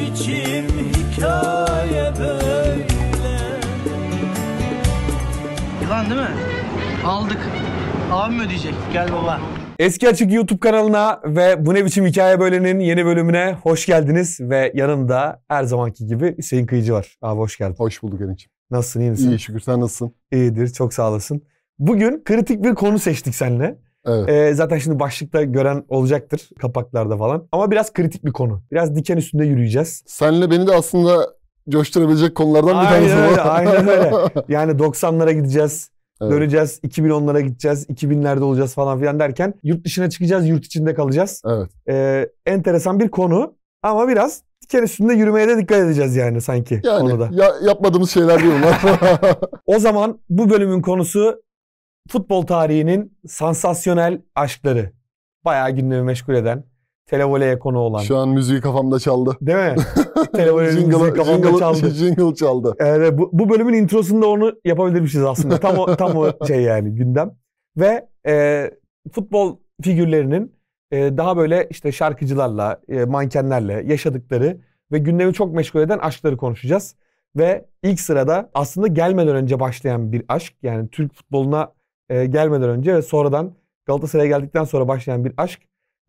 biçim hikaye böyle Yılan değil mi? Aldık. Abim ödeyecek. Gel baba. Eski Açık YouTube kanalına ve Bu Ne Biçim Hikaye Böyle'nin yeni bölümüne hoş geldiniz. Ve yanımda her zamanki gibi Hüseyin Kıyıcı var. Abi hoş geldin. Hoş bulduk Eren'ciğim. Nasılsın iyi misin? İyi şükür sen nasılsın? İyidir çok sağ olasın. Bugün kritik bir konu seçtik seninle. Evet. Ee, zaten şimdi başlıkta gören olacaktır kapaklarda falan. Ama biraz kritik bir konu. Biraz diken üstünde yürüyeceğiz. Senle beni de aslında coşturabilecek konulardan bir tanesi. Öyle, aynen öyle. Yani 90'lara gideceğiz. Evet. Döneceğiz, 2010'lara gideceğiz, 2000'lerde olacağız falan filan derken yurt dışına çıkacağız, yurt içinde kalacağız. Evet. Ee, enteresan bir konu ama biraz diken üstünde yürümeye de dikkat edeceğiz yani sanki yani, konuda. Ya, yapmadığımız şeyler değil bunlar. o zaman bu bölümün konusu futbol tarihinin sansasyonel aşkları. Bayağı gündemi meşgul eden, televoleye konu olan. Şu an müziği kafamda çaldı. Değil mi? Televolenin jingle, müziği kafamda jingle, çaldı. Jingle çaldı. Evet, bu, bu bölümün introsunda onu yapabilirmişiz aslında. Tam o, tam o şey yani gündem. Ve e, futbol figürlerinin e, daha böyle işte şarkıcılarla, e, mankenlerle yaşadıkları ve gündemi çok meşgul eden aşkları konuşacağız. Ve ilk sırada aslında gelmeden önce başlayan bir aşk. Yani Türk futboluna e, gelmeden önce ve sonradan Galatasaray'a geldikten sonra başlayan bir aşk.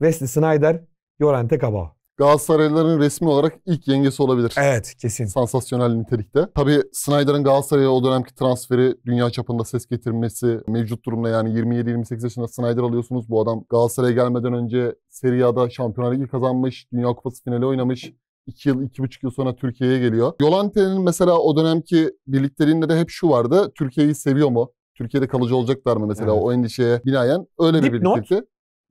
Wesley Snyder, Llorente Cabao. Galatasaraylıların resmi olarak ilk yengesi olabilir. Evet kesin. Sansasyonel nitelikte. Tabii Snyder'ın Galatasaray'a o dönemki transferi dünya çapında ses getirmesi mevcut durumda yani 27-28 yaşında Snyder alıyorsunuz. Bu adam Galatasaray'a gelmeden önce Serie A'da Şampiyonlar Ligi kazanmış, Dünya Kupası finali oynamış. 2 yıl, 2,5 yıl sonra Türkiye'ye geliyor. Yolante'nin mesela o dönemki birliklerinde de hep şu vardı. Türkiye'yi seviyor mu? Türkiye'de kalıcı ee, olacaklar mı mesela evet. o endişeye binaen öyle bir Dipnot, birlikte.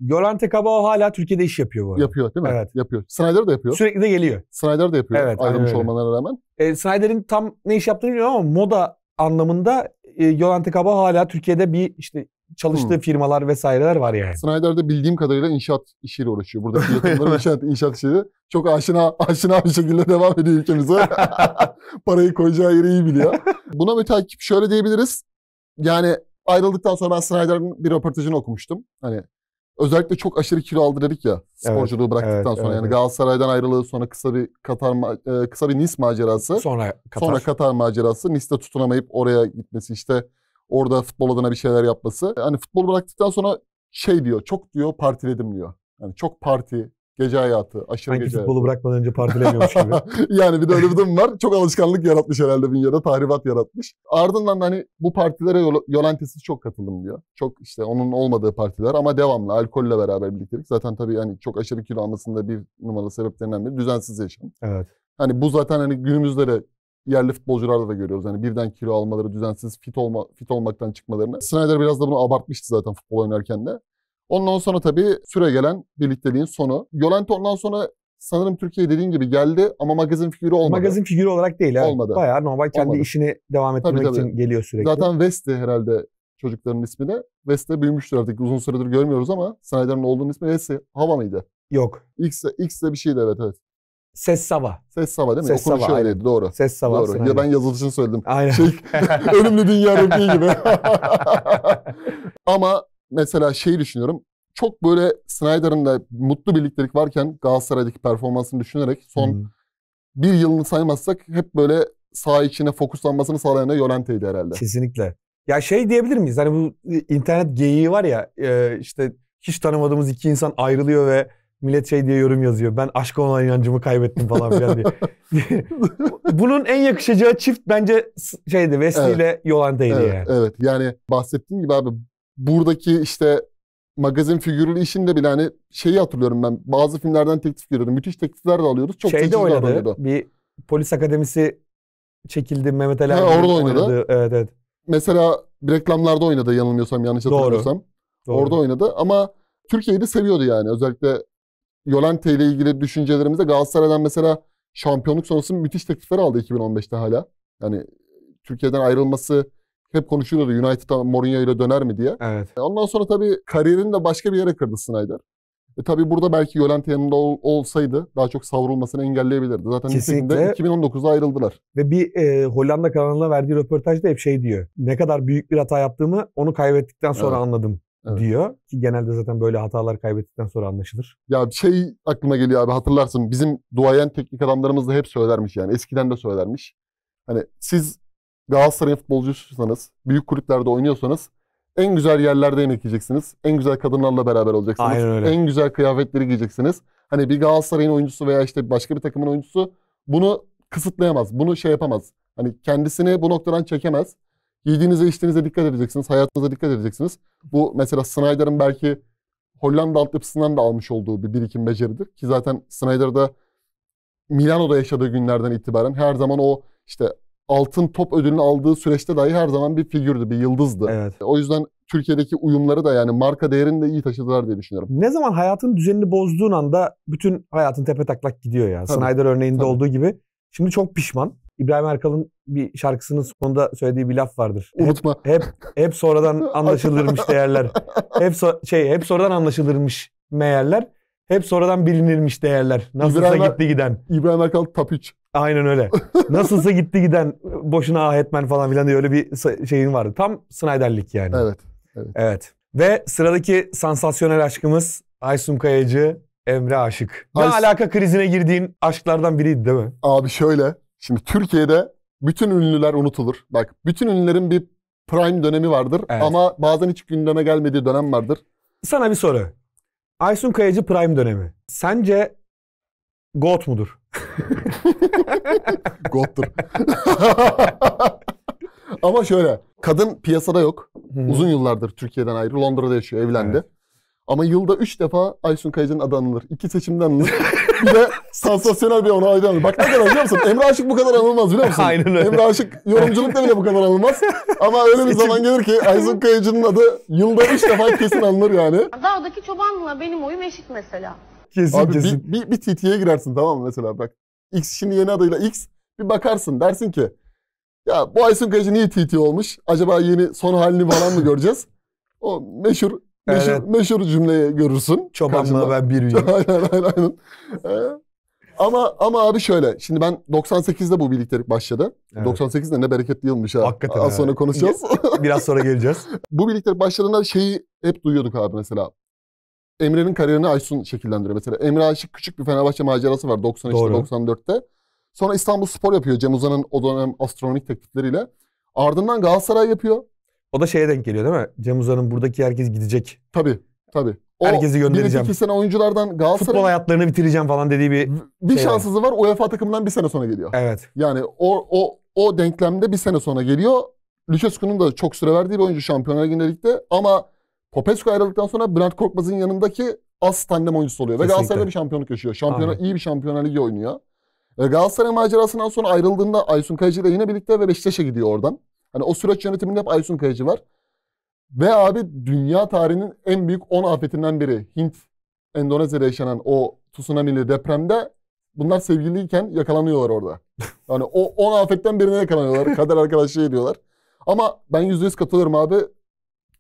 Yolante Cabao hala Türkiye'de iş yapıyor bu arada. Yapıyor değil mi? Evet. Yapıyor. Snyder de yapıyor. Sürekli de geliyor. Snyder de yapıyor evet, ayrılmış olmalarına rağmen. E, Snyder'in tam ne iş yaptığını bilmiyorum ama moda anlamında e, Yolante Cabao hala Türkiye'de bir işte çalıştığı hmm. firmalar vesaireler var yani. de bildiğim kadarıyla inşaat işiyle uğraşıyor. Burada yakınları inşaat, inşaat işleri çok aşina aşina bir şekilde devam ediyor ülkemize. Parayı koyacağı yeri iyi biliyor. Buna bir takip şöyle diyebiliriz yani ayrıldıktan sonra ben Snyder'ın bir röportajını okumuştum. Hani özellikle çok aşırı kilo aldı dedik ya sporculuğu evet, bıraktıktan evet, sonra. Evet. Yani Galatasaray'dan ayrılığı sonra kısa bir Katar e, kısa bir Nice macerası. Sonra Katar. Sonra Katar macerası. Nice'de tutunamayıp oraya gitmesi işte orada futbol adına bir şeyler yapması. Hani futbol bıraktıktan sonra şey diyor, çok diyor partiledim diyor. Yani çok parti, Gece hayatı, aşırı Sanki gece futbolu hayatı. bırakmadan önce partilemiyormuş gibi. yani bir de öyle bir durum var. Çok alışkanlık yaratmış herhalde Vinya'da. Tahribat yaratmış. Ardından hani bu partilere yol, çok katıldım diyor. Çok işte onun olmadığı partiler ama devamlı alkolle beraber birliktelik. Zaten tabii hani çok aşırı kilo almasında bir numaralı sebeplerinden biri düzensiz yaşam. Evet. Hani bu zaten hani günümüzde de yerli futbolcularda da görüyoruz. Hani birden kilo almaları, düzensiz fit olma fit olmaktan çıkmalarını. Snyder biraz da bunu abartmıştı zaten futbol oynarken de. Ondan sonra tabii süre gelen birlikteliğin sonu. Yolante ondan sonra sanırım Türkiye dediğin gibi geldi ama magazin figürü olmadı. Magazin figürü olarak değil. Abi. Olmadı. Bayağı normal kendi olmadı. işini devam ettirmek tabii, tabii. için geliyor sürekli. Zaten West'i herhalde çocukların ismi de. West'e büyümüştür artık uzun süredir görmüyoruz ama Snyder'ın oğlunun ismi West'i. Hava mıydı? Yok. X, X de bir şeydi evet evet. Ses Sava. Ses Sava değil mi? Ses Sava, aynen. doğru. Ses Sava. Doğru. Ya ben yazılışını söyledim. Aynen. Şey, ölümlü dünya gibi. ama mesela şeyi düşünüyorum. Çok böyle Snyder'ın da mutlu birliktelik varken Galatasaray'daki performansını düşünerek son hmm. bir yılını saymazsak hep böyle sağ içine fokuslanmasını sağlayan da Yolente'ydi herhalde. Kesinlikle. Ya şey diyebilir miyiz? Hani bu e, internet geyiği var ya e, işte hiç tanımadığımız iki insan ayrılıyor ve millet şey diye yorum yazıyor. Ben aşk olan inancımı kaybettim falan filan diye. Bunun en yakışacağı çift bence şeydi Wesley evet. ile Yolante'ydi evet, yani. Evet yani bahsettiğim gibi abi buradaki işte magazin figürlü işinde bile hani şeyi hatırlıyorum ben. Bazı filmlerden teklif görüyordum. Müthiş teklifler de alıyoruz. Çok Şeyde oynadı. oynadı. Bir polis akademisi çekildi Mehmet Ali. orada oynadı. oynadı. Evet evet. Mesela bir reklamlarda oynadı yanılmıyorsam yanlış hatırlıyorsam Doğru. Doğru. Orada oynadı ama Türkiye'yi de seviyordu yani. Özellikle Yolante ile ilgili düşüncelerimizde Galatasaray'dan mesela şampiyonluk sonrası müthiş teklifler aldı 2015'te hala. Yani Türkiye'den ayrılması hep konuşuluyordu United'a Mourinho ile döner mi diye. Evet. E, ondan sonra tabii kariyerini de başka bir yere kırdı Snyder. E tabii burada belki Yolent yanında ol, olsaydı daha çok savrulmasını engelleyebilirdi. Zaten Kesinlikle. 2019'da ayrıldılar. Ve bir e, Hollanda kanalına verdiği röportajda hep şey diyor. Ne kadar büyük bir hata yaptığımı onu kaybettikten sonra evet. anladım evet. diyor. Ki genelde zaten böyle hatalar kaybettikten sonra anlaşılır. Ya şey aklıma geliyor abi hatırlarsın bizim duayen teknik adamlarımız da hep söylermiş yani. Eskiden de söylermiş. Hani siz Galatasaray futbolcuysanız, büyük kulüplerde oynuyorsanız en güzel yerlerde yemek yiyeceksiniz. En güzel kadınlarla beraber olacaksınız. Aynen öyle. En güzel kıyafetleri giyeceksiniz. Hani bir Galatasaray'ın oyuncusu veya işte başka bir takımın oyuncusu bunu kısıtlayamaz. Bunu şey yapamaz. Hani kendisini bu noktadan çekemez. Yediğinize içtiğinize dikkat edeceksiniz. Hayatınıza dikkat edeceksiniz. Bu mesela Snyder'ın belki Hollanda altyapısından da almış olduğu bir birikim beceridir. Ki zaten Snyder'da Milano'da yaşadığı günlerden itibaren her zaman o işte altın top ödülünü aldığı süreçte dahi her zaman bir figürdü, bir yıldızdı. Evet. O yüzden Türkiye'deki uyumları da yani marka değerini de iyi taşıdılar diye düşünüyorum. Ne zaman hayatın düzenini bozduğun anda bütün hayatın tepe taklak gidiyor ya. Tabii. Snyder örneğinde Tabii. olduğu gibi. Şimdi çok pişman. İbrahim Erkal'ın bir şarkısının sonunda söylediği bir laf vardır. Unutma. Hep hep, hep sonradan anlaşılırmış değerler. Hep so şey hep sonradan anlaşılırmış meyerler. Hep sonradan bilinirmiş değerler. Nasılsa İbrahim, gitti giden. İbrahim Erkal top Aynen öyle. Nasılsa gitti giden boşuna ah etmen falan filan diye öyle bir şeyin vardı. Tam Snyder'lik yani. Evet. Evet. evet. Ve sıradaki sansasyonel aşkımız Aysun Kayacı, Emre Aşık. Ne Ays- alaka krizine girdiğin aşklardan biriydi değil mi? Abi şöyle. Şimdi Türkiye'de bütün ünlüler unutulur. Bak bütün ünlülerin bir prime dönemi vardır evet. ama bazen hiç gündeme gelmediği dönem vardır. Sana bir soru. Aysun Kayacı prime dönemi. Sence GOAT mudur? God'dur. Ama şöyle. Kadın piyasada yok. Hmm. Uzun yıllardır Türkiye'den ayrı. Londra'da yaşıyor. Evlendi. Evet. Ama yılda üç defa Aysun Kayıcı'nın adı anılır. İki seçimden anılır. bir de sansasyonel bir ona ayrı Bak ne kadar biliyor musun? Emre Aşık bu kadar anılmaz biliyor musun? Aynen öyle. Emre Aşık yorumculukta bile bu kadar anılmaz. Ama öyle bir Seçim. zaman gelir ki Aysun Kayıcı'nın adı yılda üç defa kesin anılır yani. Dağdaki çobanla benim oyum eşit mesela. kesin Abi kesin. Bir, bir, bir TT'ye girersin tamam mı mesela bak. X şimdi yeni adıyla X. Bir bakarsın dersin ki ya bu Aysun Kayıcı niye TT e olmuş? Acaba yeni son halini falan mı göreceğiz? O meşhur meşhur, evet. meşhur cümleyi görürsün. Çobanla ben bir aynen aynen. aynen. Ee, ama ama abi şöyle. Şimdi ben 98'de bu birliktelik başladı. Evet. 98'de ne bereketli yılmış ha. Hakikaten. Az sonra konuşacağız. Biraz sonra geleceğiz. bu birliktelik başladığında şeyi hep duyuyorduk abi mesela. Emre'nin kariyerini Aysun şekillendiriyor. Mesela Emre Aşık küçük bir Fenerbahçe macerası var 93-94'te. Sonra İstanbul Spor yapıyor Cem Uzan'ın o dönem astronomik teklifleriyle. Ardından Galatasaray yapıyor. O da şeye denk geliyor değil mi? Cem Uzan'ın buradaki herkes gidecek. Tabii tabii. O Herkesi göndereceğim. Bir iki sene oyunculardan Galatasaray... Futbol hayatlarını bitireceğim falan dediği bir Bir şey şanssızı var. UEFA takımından bir sene sonra geliyor. Evet. Yani o, o, o denklemde bir sene sonra geliyor. Lüçescu'nun da çok süre verdiği bir oyuncu Şampiyonlar Ligi'nde ama Popescu ayrıldıktan sonra Bülent Korkmaz'ın yanındaki as tandem oyuncusu oluyor. Ve Kesinlikle. Galatasaray'da bir şampiyonluk yaşıyor. Şampiyona, iyi bir şampiyonlar ligi oynuyor. E, Galatasaray macerasından sonra ayrıldığında Aysun Kayıcı ile yine birlikte ve Beşiktaş'a gidiyor oradan. Hani o süreç yönetiminde hep Aysun Kayıcı var. Ve abi dünya tarihinin en büyük 10 afetinden biri. Hint, Endonezya'da yaşanan o tsunami ile depremde bunlar sevgiliyken yakalanıyorlar orada. Yani o 10 afetten birine yakalanıyorlar. Kader arkadaşlığı ediyorlar. Ama ben %100 katılıyorum abi.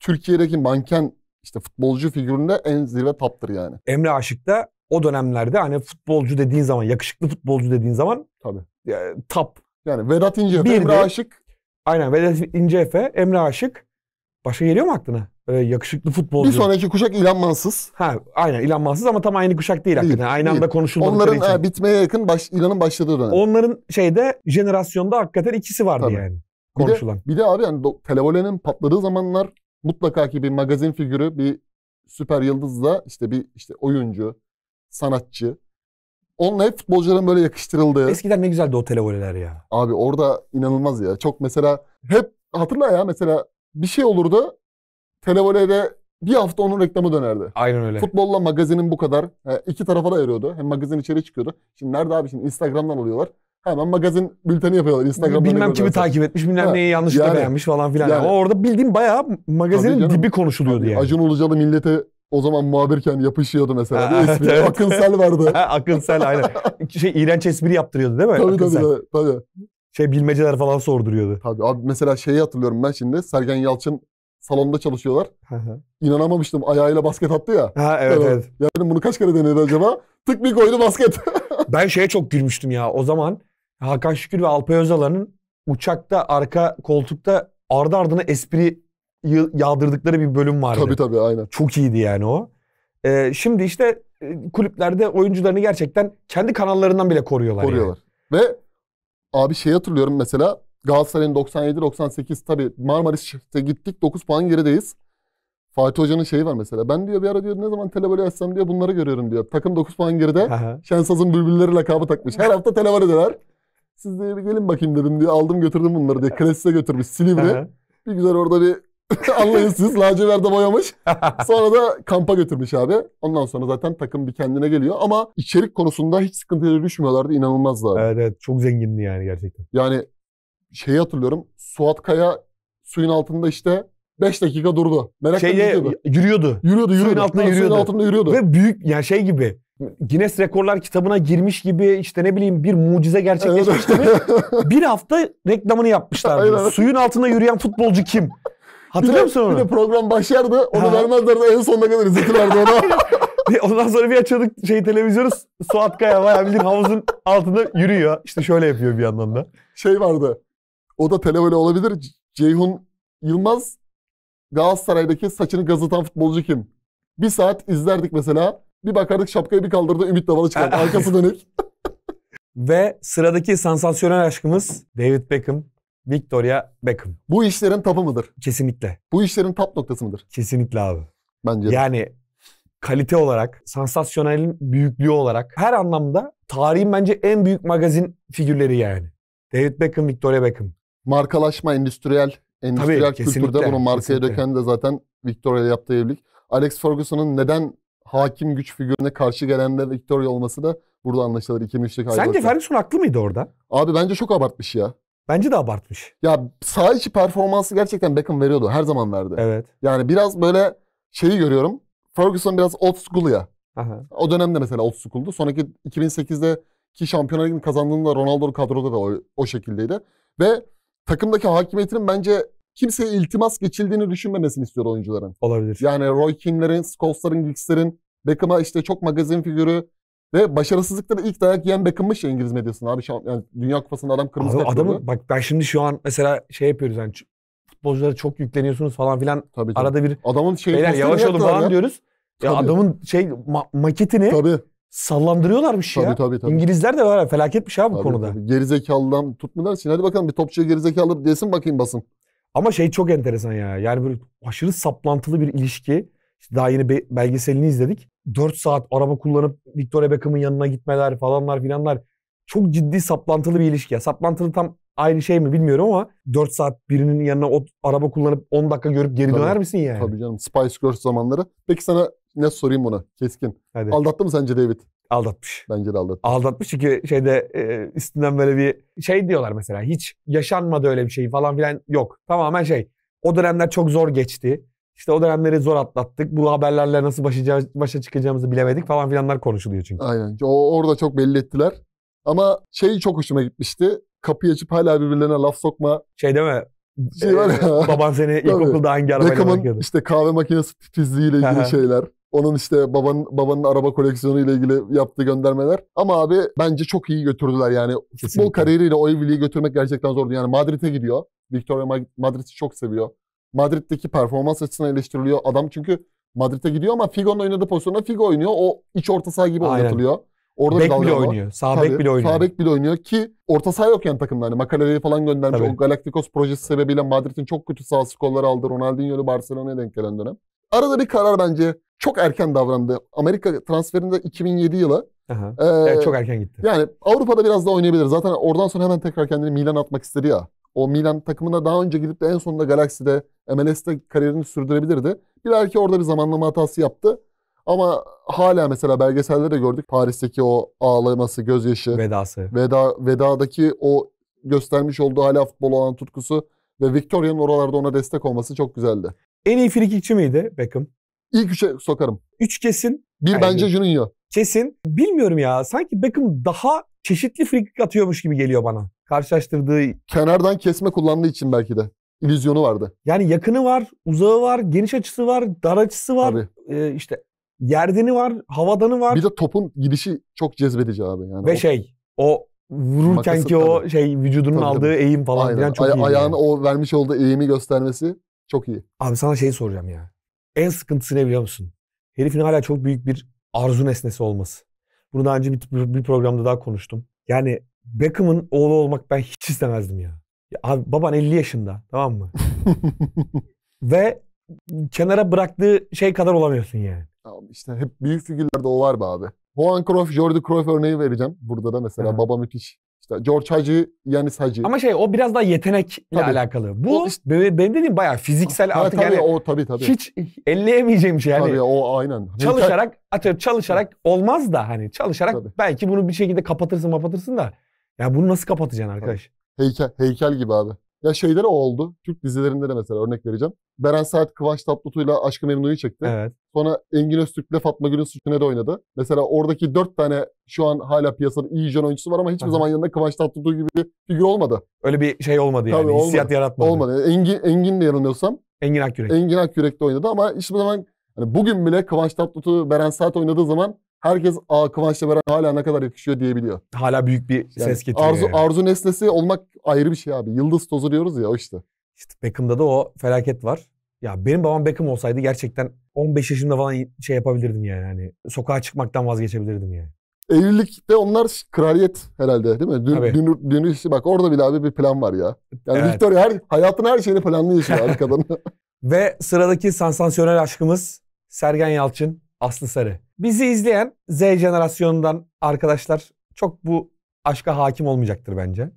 Türkiye'deki manken işte futbolcu figüründe en zirve taptır yani. Emre Aşık da o dönemlerde hani futbolcu dediğin zaman, yakışıklı futbolcu dediğin zaman tabii. E, tap. Yani Vedat İnce İnceefe, Emre Aşık. Aynen Vedat İnceefe, Emre Aşık. Başka geliyor mu aklına? Böyle yakışıklı futbolcu. Bir sonraki kuşak İlhan Ha, aynen İlhan ama tam aynı kuşak değil, değil hakikaten. Aynı değil. anda konuşulmadığı Onların için. bitmeye yakın baş, İlhan'ın başladığı dönem. Onların şeyde jenerasyonda hakikaten ikisi vardı Tabii. yani. Konuşulan. Bir de, bir de abi yani televolenin patladığı zamanlar mutlaka ki bir magazin figürü, bir süper yıldızla işte bir işte oyuncu, sanatçı. Onunla hep futbolcuların böyle yakıştırıldığı. Eskiden ne güzeldi o televoleler ya. Abi orada inanılmaz ya. Çok mesela hep hatırla ya mesela bir şey olurdu. Televolede bir hafta onun reklamı dönerdi. Aynen öyle. Futbolla magazinin bu kadar. E, iki tarafa da eriyordu. Hem magazin içeri çıkıyordu. Şimdi nerede abi şimdi Instagram'dan alıyorlar. Hemen magazin bülteni yapıyorlar. Instagram'da Bilmem kimi takip etmiş, bilmem ha, neyi yanlışlıkla yani, beğenmiş falan filan. Yani, orada bildiğim bayağı magazinin canım, dibi konuşuluyordu yani. Acun Ilıcalı millete o zaman muhabirken yapışıyordu mesela. Ha, evet, evet. Akınsel vardı. akınsel aynen. Şey iğrenç espri yaptırıyordu değil mi? Tabii akınsel. tabii. tabii. Şey bilmeceler falan sorduruyordu. Tabii abi mesela şeyi hatırlıyorum ben şimdi. Sergen Yalçın salonda çalışıyorlar. İnanamamıştım ayağıyla basket attı ya. Ha evet evet. evet. Yani bunu kaç kere denedi acaba? Tık bir koydu basket. ben şeye çok gülmüştüm ya. O zaman Hakan Şükür ve Alpay Özalan'ın uçakta arka koltukta ardı ardına espri yağdırdıkları bir bölüm vardı. Tabii tabii aynen. Çok iyiydi yani o. Ee, şimdi işte e, kulüplerde oyuncularını gerçekten kendi kanallarından bile koruyorlar. Koruyorlar. Yani. Ve abi şey hatırlıyorum mesela Galatasaray'ın 97-98 tabii Marmaris'e gittik 9 puan gerideyiz. Fatih Hoca'nın şeyi var mesela. Ben diyor bir ara diyor ne zaman televole açsam diyor bunları görüyorum diyor. Takım 9 puan geride. Şensaz'ın bülbülleri lakabı takmış. Her hafta televole eder. Siz de bir gelin bakayım dedim diye aldım götürdüm bunları diye. Klasis'e götürmüş Silivri. bir güzel orada bir anlayın siz laciverde boyamış. Sonra da kampa götürmüş abi. Ondan sonra zaten takım bir kendine geliyor ama içerik konusunda hiç sıkıntıya düşmüyorlardı. İnanılmazlardı. Evet evet çok zengindi yani gerçekten. Yani şeyi hatırlıyorum. Suat Kaya suyun altında işte 5 dakika durdu. Merakla Şeyde, Yürüyordu. Yürüyordu, yürüyordu. Suyun altında yürüyordu. Suyun altında yürüyordu. Ve büyük yani şey gibi Guinness Rekorlar kitabına girmiş gibi işte ne bileyim bir mucize gerçekleşmiş gibi bir hafta reklamını yapmışlar. Suyun altında yürüyen futbolcu kim? Hatırlıyor musun onu? Bir de program başlardı. Onu ha. vermezlerdi. En sonuna kadar izletirlerdi onu. Ondan sonra bir açıyorduk şey televizyonu Suat Kaya bayağı bildiğin havuzun altında yürüyor. İşte şöyle yapıyor bir yandan da. Şey vardı. O da televizyon olabilir. Ceyhun Yılmaz Galatasaray'daki saçını gazıtan futbolcu kim? Bir saat izlerdik mesela. Bir bakardık şapkayı bir kaldırdı Ümit Davala çıkardı. Arkası dönük. Ve sıradaki sansasyonel aşkımız David Beckham, Victoria Beckham. Bu işlerin tapı mıdır? Kesinlikle. Bu işlerin tap noktası mıdır? Kesinlikle abi. Bence de. Yani kalite olarak, sansasyonelin büyüklüğü olarak her anlamda tarihin bence en büyük magazin figürleri yani. David Beckham, Victoria Beckham. Markalaşma, endüstriyel, endüstriyel Tabii, kültürde bunu markaya kesinlikle. döken de zaten Victoria'yla yaptığı evlilik. Alex Ferguson'ın neden hakim güç figürüne karşı gelen de Victoria olması da burada anlaşılır. 2003'teki ayrılıkta. Sence Ferguson haklı mıydı orada? Abi bence çok abartmış ya. Bence de abartmış. Ya sağ içi performansı gerçekten Beckham veriyordu. Her zaman verdi. Evet. Yani biraz böyle şeyi görüyorum. Ferguson biraz old school ya. Aha. O dönemde mesela old school'du. Sonraki 2008'de ki Şampiyonlar Ligi'ni kazandığında Ronaldo kadroda da o, o şekildeydi. Ve takımdaki hakimiyetinin bence kimseye iltimas geçildiğini düşünmemesini istiyor oyuncuların. Olabilir. Yani Roy Kim'lerin, Scholes'ların, Giggs'lerin, Beckham'a işte çok magazin figürü ve başarısızlıkta da ilk dayak yiyen Beckham'mış ya İngiliz medyasında abi. şu, Yani Dünya Kupası'nda adam kırmızı Abi, adamı bak ben şimdi şu an mesela şey yapıyoruz yani ç- futbolculara çok yükleniyorsunuz falan filan. Tabii canım. Arada bir Adamın şeyi beyler yavaş olun falan ya. diyoruz. Ya adamın şey ma- maketini Tabii. sallandırıyorlarmış Tabii ya. tabii tabii. İngilizler de var ya, felaketmiş şey ha bu konuda. tabii. Gerizekalıdan tutmuyorlar için. Hadi bakalım bir topçuya gerizekalı desin bakayım basın. Ama şey çok enteresan ya. Yani böyle aşırı saplantılı bir ilişki. İşte daha yeni be- belgeselini izledik. 4 saat araba kullanıp Victoria Beckham'ın yanına gitmeler falanlar filanlar. Çok ciddi saplantılı bir ilişki. Ya. Saplantılı tam aynı şey mi bilmiyorum ama 4 saat birinin yanına o araba kullanıp 10 dakika görüp geri tabii, döner misin yani? Tabii canım. Spice Girls zamanları. Peki sana ne sorayım buna? Keskin. Hadi. Aldattı mı sence David? Aldatmış. Bence de aldatmış. Aldatmış çünkü şeyde e, üstünden böyle bir şey diyorlar mesela. Hiç yaşanmadı öyle bir şey falan filan yok. Tamamen şey. O dönemler çok zor geçti. İşte o dönemleri zor atlattık. Bu haberlerle nasıl başa, başa çıkacağımızı bilemedik falan filanlar konuşuluyor çünkü. Aynen. O, orada çok belli ettiler. Ama şey çok hoşuma gitmişti. Kapıyı açıp hala birbirlerine laf sokma. Şey deme. Şey ee, baban seni ilkokulda hangi arabayla Beckham'ın işte kahve makinesi titizliğiyle ilgili şeyler. Onun işte babanın, babanın araba koleksiyonu ile ilgili yaptığı göndermeler. Ama abi bence çok iyi götürdüler yani. Kesinlikle. Futbol kariyeriyle o evliliği götürmek gerçekten zordu. Yani Madrid'e gidiyor. Victoria Madrid'i çok seviyor. Madrid'deki performans açısından eleştiriliyor. Adam çünkü Madrid'e gidiyor ama Figo'nun oynadığı pozisyonda Figo oynuyor. O iç orta saha gibi Aynen. oynatılıyor. Orada bek bile oynuyor. Sağ bek bile oynuyor. Sağ bek bile oynuyor ki orta saha yok yani takımda. Hani Makalere'yi falan göndermiş. Tabii. O Galacticos projesi sebebiyle Madrid'in çok kötü sağ skorları aldı. Ronaldinho'lu Barcelona'ya denk gelen dönem. Arada bir karar bence çok erken davrandı. Amerika transferinde 2007 yılı. Ee, yani çok erken gitti. Yani Avrupa'da biraz daha oynayabilir. Zaten oradan sonra hemen tekrar kendini Milan atmak istedi ya. O Milan takımına daha önce gidip de en sonunda Galaxy'de, MLS'de kariyerini sürdürebilirdi. Bir belki orada bir zamanlama hatası yaptı. Ama hala mesela belgeselde de gördük Paris'teki o ağlaması, gözyaşı. Vedası. Veda, vedadaki o göstermiş olduğu hala futbol olan tutkusu ve Victoria'nın oralarda ona destek olması çok güzeldi. En iyi frikikçi miydi Beckham? İlk üçe sokarım. Üç kesin. Bir Aynen. bence Juninho. Kesin. Bilmiyorum ya. Sanki Beckham daha çeşitli frikik atıyormuş gibi geliyor bana. Karşılaştırdığı... Kenardan kesme kullandığı için belki de. İllüzyonu vardı. Yani yakını var, uzağı var, geniş açısı var, dar açısı var. Tabii. Ee, işte yerdeni var, havadanı var. Bir de topun gidişi çok cezbedici abi. Yani Ve o... şey o vururken ki o şey vücudunun tabii, aldığı tabii. eğim falan Aynen. filan çok Ay- iyi. Ayağını yani. o vermiş olduğu eğimi göstermesi. Çok iyi. Abi sana şey soracağım ya. En sıkıntısı ne biliyor musun? Herifin hala çok büyük bir arzu nesnesi olması. Bunu daha önce bir, bir programda daha konuştum. Yani Beckham'ın oğlu olmak ben hiç istemezdim ya. ya abi baban 50 yaşında tamam mı? Ve kenara bıraktığı şey kadar olamıyorsun yani. Tamam işte hep büyük figürlerde o var be abi. Juan Cruyff, Jordi Cruyff örneği vereceğim. Burada da mesela Aha. baba müthiş. İşte George Hacı, Yanis Hacı. Ama şey o biraz daha yetenekle tabii. alakalı. Bu o işte, benim dediğim bayağı fiziksel ha, artık tabii, yani o, tabii, tabii. hiç elleyemeyeceğim şey. Yani tabii o aynen. Hani çalışarak atıyorum çalışarak olmaz da hani çalışarak tabii. belki bunu bir şekilde kapatırsın kapatırsın da. Ya bunu nasıl kapatacaksın arkadaş? Heykel, heykel gibi abi. Ya şeyde o oldu. Türk dizilerinde de mesela örnek vereceğim. Beren Saat Kıvanç Tatlıtuğ'yla Aşkı Memnu'yu çekti. Evet. Sonra Engin Öztürk'le Fatma Gül'ün sütüne de oynadı. Mesela oradaki dört tane şu an hala piyasada iyi jön oyuncusu var ama hiçbir Aha. zaman yanında Kıvanç Tatlıtuğ gibi bir figür olmadı. Öyle bir şey olmadı yani. Tabii, olmadı. Hissiyat yaratmadı. Olmadı. Engin, Engin de yanılmıyorsam. Engin Akyürek. Engin Akyürek de oynadı ama hiçbir zaman hani bugün bile Kıvanç Tatlıtuğ Beren Saat oynadığı zaman herkes Aa Kıvanç'la beraber hala ne kadar yakışıyor diyebiliyor. Hala büyük bir yani ses getiriyor. Arzu, yani. arzu nesnesi olmak ayrı bir şey abi. Yıldız tozu diyoruz ya o işte. İşte Beckham'da da o felaket var. Ya benim babam Beckham olsaydı gerçekten 15 yaşında falan şey yapabilirdim yani. Hani sokağa çıkmaktan vazgeçebilirdim yani. Evlilikte onlar kraliyet herhalde değil mi? Dün, Tabii. dün, dün işi bak orada bile abi bir plan var ya. Yani evet. Victoria her, hayatın her şeyini planlıyor yaşıyor abi kadın. Ve sıradaki sansasyonel aşkımız Sergen Yalçın. Aslı Sarı. Bizi izleyen Z jenerasyonundan arkadaşlar çok bu aşka hakim olmayacaktır bence.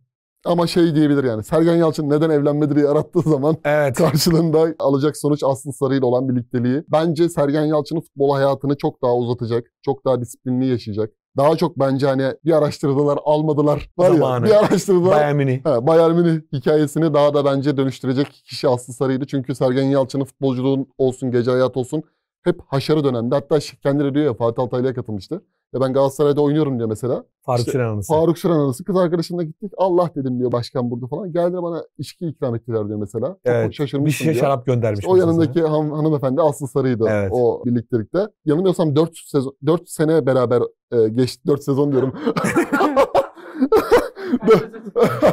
Ama şey diyebilir yani Sergen Yalçın neden evlenmedi diye arattığı zaman evet. karşılığında alacak sonuç Aslı Sarı ile olan birlikteliği. Bence Sergen Yalçın'ın futbol hayatını çok daha uzatacak, çok daha disiplinli yaşayacak. Daha çok bence hani bir araştırdılar almadılar var Zamanı. ya bir araştırdılar. Bayern Münih. He, Bayern Münih hikayesini daha da bence dönüştürecek kişi Aslı Sarı'ydı. Çünkü Sergen Yalçın'ın futbolculuğun olsun gece hayat olsun hep haşarı dönemde. Hatta kendileri diyor ya Fatih Altaylı'ya katılmıştı. Ya ben Galatasaray'da oynuyorum diyor mesela. Faruk işte, Süren anısı. Faruk Süren anısı. Kız arkadaşımla gittik. Allah dedim diyor başkan burada falan. Geldi bana içki ikram ettiler diyor mesela. Evet. Çok şaşırmıştım Bir şişe şarap göndermiş. İşte o yanındaki han, hanımefendi Aslı Sarı'ydı evet. o birliktelikte. Yanılmıyorsam 4, sezon, 4 sene beraber e, geç 4 sezon diyorum.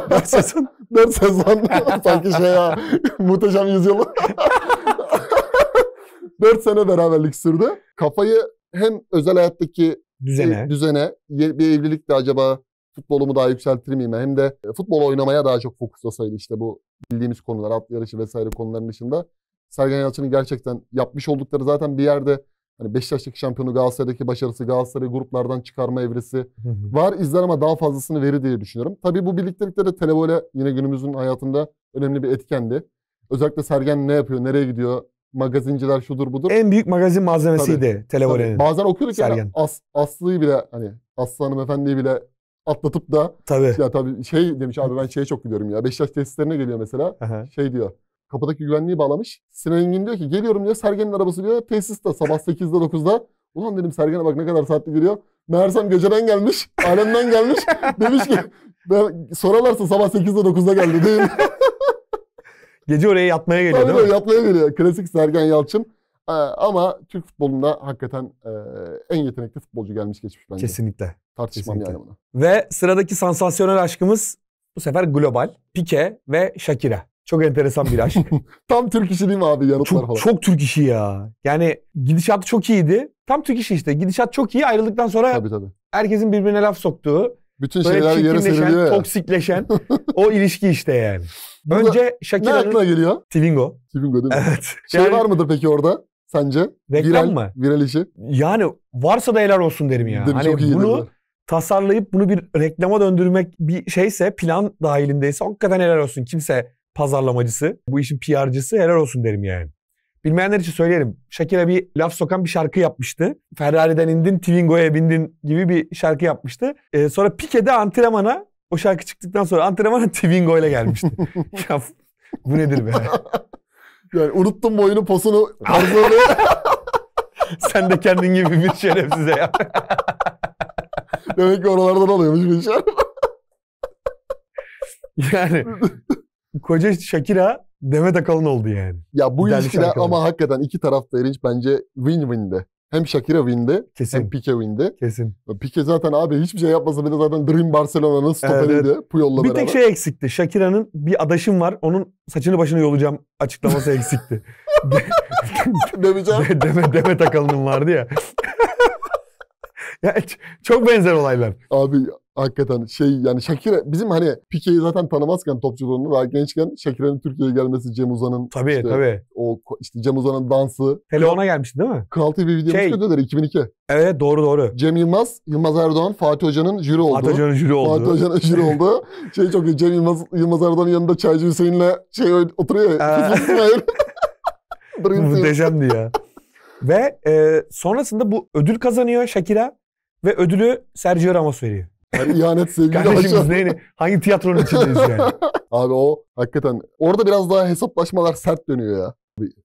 4 sezon. 4 sezon. Sanki şey ya. Muhteşem yüzyılı. 4 sene beraberlik sürdü. Kafayı hem özel hayattaki düzene, e, düzene bir evlilikte acaba futbolumu daha yükseltir miyim? Hem de e, futbol oynamaya daha çok fokuslasaydı işte bu bildiğimiz konular, at yarışı vesaire konuların dışında. Sergen Yalçın'ın gerçekten yapmış oldukları zaten bir yerde hani Beşiktaş'taki şampiyonu Galatasaray'daki başarısı, Galatasaray'ı gruplardan çıkarma evresi var. İzler ama daha fazlasını verir diye düşünüyorum. Tabii bu birliktelikte de Televole yine günümüzün hayatında önemli bir etkendi. Özellikle Sergen ne yapıyor, nereye gidiyor, magazinciler şudur budur. En büyük magazin malzemesiydi Televole'nin. Bazen okuyorduk Sergen. yani As, Aslı'yı bile hani Aslı hanımefendiyi bile atlatıp da tabii. ya tabii şey demiş abi ben şeye çok gülüyorum ya. Beşiktaş testlerine geliyor mesela. Aha. Şey diyor. Kapıdaki güvenliği bağlamış. Sinan Engin diyor ki geliyorum diyor Sergen'in arabası diyor de sabah 8'de 9'da. Ulan dedim Sergen'e bak ne kadar saatli geliyor. Meğersem geceden gelmiş, alemden gelmiş. demiş ki ben sorarlarsa sabah 8'de 9'da geldi değil mi? Gece oraya yatmaya geliyor Tabii değil mi? yatmaya geliyor. Klasik Sergen Yalçın. Ee, ama Türk futbolunda hakikaten e, en yetenekli futbolcu gelmiş geçmiş bence. Kesinlikle. Tartışmam Kesinlikle. yani buna. Ve sıradaki sansasyonel aşkımız bu sefer global. Pique ve Shakira. Çok enteresan bir aşk. Tam Türk işi değil mi abi yanıtlar çok, falan? Çok Türk işi ya. Yani gidişat çok iyiydi. Tam Türk işi işte. Gidişat çok iyi ayrıldıktan sonra tabii, tabii. herkesin birbirine laf soktuğu. Bütün böyle şeyler yere seriliyor ya. toksikleşen o ilişki işte yani. Önce Shakira'nın... Ne aklına geliyor? Twingo. Twingo değil mi? Evet. Şey yani... var mıdır peki orada sence? Reklam viral, mı? Viral işi. Yani varsa da helal olsun derim ya. Değil hani çok iyi bunu tasarlayıp bunu bir reklama döndürmek bir şeyse plan dahilindeyse hakikaten helal olsun. Kimse pazarlamacısı, bu işin PR'cısı helal olsun derim yani. Bilmeyenler için söyleyelim. Shakira bir laf sokan bir şarkı yapmıştı. Ferrari'den indin, Twingo'ya bindin gibi bir şarkı yapmıştı. Ee, sonra Pique'de antrenmana o şarkı çıktıktan sonra antrenmana Twingo ile gelmişti. ya bu nedir be? Yani unuttum boyunu posunu tarzını. Sen de kendin gibi bir şerefsize ya. Demek ki oralardan alıyormuş bir şey. yani koca Shakira Demet Akalın oldu yani. Ya bu İdeallik ilişkide ama hakikaten iki tarafta da Erinç bence win-win'de. Hem Shakira winde Kesin. hem Pique winde. Kesin. Pique zaten abi hiçbir şey yapmasa bile zaten Dream Barcelona'nın stoperiydi evet. Puyol'la beraber. Bir tek şey eksikti. Shakira'nın bir adaşım var. Onun saçını başına yolacağım açıklaması eksikti. Demeyeceğim. deme, deme takalının vardı ya. ya. Çok benzer olaylar. Abi Hakikaten şey yani Şakir bizim hani Pike'yi zaten tanımazken topçuluğunu daha gençken Şakir'in Türkiye'ye gelmesi Cem Uzan'ın tabii işte, tabii. O işte Cem Uzan'ın dansı. Hele ona gelmişti değil mi? Kral TV videomuz şey, kötüler 2002. Evet doğru doğru. Cem Yılmaz, Yılmaz Erdoğan, Fatih Hoca'nın jüri oldu. Fatih Hoca'nın jüri oldu. Fatih Hoca'nın jüri oldu. şey çok iyi Cem Yılmaz, Yılmaz Erdoğan'ın yanında Çaycı Hüseyin'le şey oturuyor ya. Ee. Muhteşemdi ya. Ve e, sonrasında bu ödül kazanıyor Shakira ve ödülü Sergio Ramos veriyor. Hani ihanet sevgili Kardeşim biz neyle, hangi tiyatronun içindeyiz yani? Abi o hakikaten orada biraz daha hesaplaşmalar sert dönüyor ya.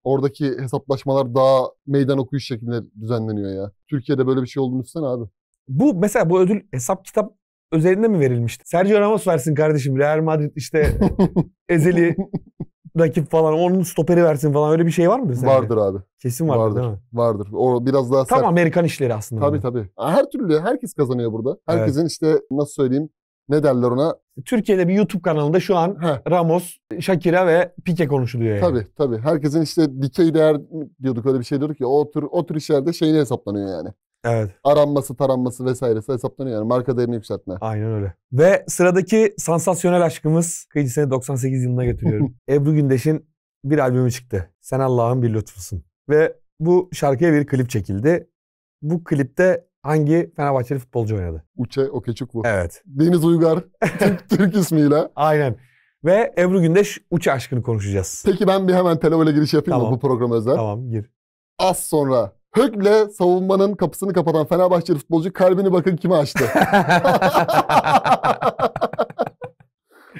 Oradaki hesaplaşmalar daha meydan okuyuş şeklinde düzenleniyor ya. Türkiye'de böyle bir şey olduğunu düşünsene abi. Bu mesela bu ödül hesap kitap özelinde mi verilmişti? Sergio Ramos versin kardeşim. Real Madrid işte Ezeli rakip falan onun stoperi versin falan öyle bir şey var mıdır sende? Vardır abi. Kesin vardır, vardır değil mi? Vardır. O biraz daha sert. Tam Amerikan işleri aslında. Tabii tabii. Her türlü herkes kazanıyor burada. Herkesin evet. işte nasıl söyleyeyim ne derler ona? Türkiye'de bir YouTube kanalında şu an Heh. Ramos, Shakira ve Pique konuşuluyor yani. Tabii tabii. Herkesin işte dikey değer diyorduk öyle bir şey diyorduk ya o tür o tür işlerde şeyini hesaplanıyor yani. Evet. Aranması, taranması vesairesi hesaplanıyor. Yani marka değerini yükseltme. Aynen öyle. Ve sıradaki sansasyonel aşkımız kıyıcı seni 98 yılına getiriyorum. Ebru Gündeş'in bir albümü çıktı. Sen Allah'ın bir lütfusun. Ve bu şarkıya bir klip çekildi. Bu klipte hangi Fenerbahçeli futbolcu oynadı? Uçe bu. Evet. Deniz Uygar Türk, Türk ismiyle. Aynen. Ve Ebru Gündeş Uçe aşkını konuşacağız. Peki ben bir hemen televola giriş yapayım tamam. mı bu programa özel? Tamam gir. Az sonra Hök'le savunmanın kapısını kapatan Fenerbahçeli futbolcu kalbini bakın kime açtı.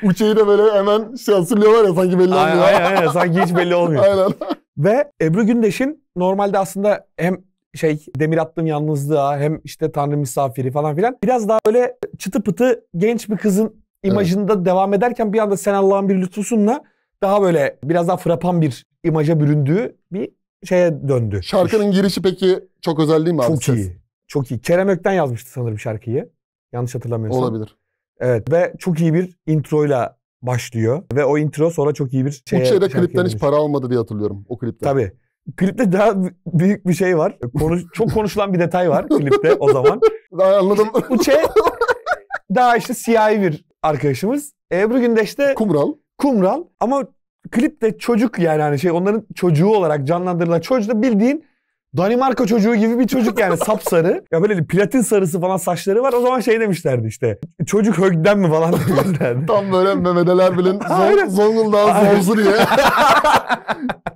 Uçeyi de böyle hemen şey hatırlıyorlar ya sanki belli olmuyor. Aynen, aynen, sanki hiç belli olmuyor. aynen. Ve Ebru Gündeş'in normalde aslında hem şey demir attım yalnızlığa hem işte tanrı misafiri falan filan biraz daha böyle çıtı pıtı genç bir kızın imajında evet. devam ederken bir anda sen Allah'ın bir lütfusunla daha böyle biraz daha frapan bir imaja büründüğü bir şeye döndü. Şarkının girişi peki çok özel değil mi abi? Çok ses? iyi. Çok iyi. Kerem Ökten yazmıştı sanırım şarkıyı. Yanlış hatırlamıyorsam. Olabilir. Evet ve çok iyi bir introyla başlıyor. Ve o intro sonra çok iyi bir şeye... Uçe'de klipten dönüş. hiç para almadı diye hatırlıyorum o klipte. Tabii. Klipte daha büyük bir şey var. Konuş, çok konuşulan bir detay var klipte o zaman. Daha anladım. Uçe daha işte siyahi bir arkadaşımız. Ebru Gündeş de... Kumral. Kumral ama klip de çocuk yani hani şey onların çocuğu olarak canlandırılan çocuğu da bildiğin Danimarka çocuğu gibi bir çocuk yani sapsarı. Ya böyle platin sarısı falan saçları var. O zaman şey demişlerdi işte. Çocuk högden mi falan demişlerdi. Tam böyle Mehmet Ali Erbil'in Zon, Zonguldak'ın zonsu diye.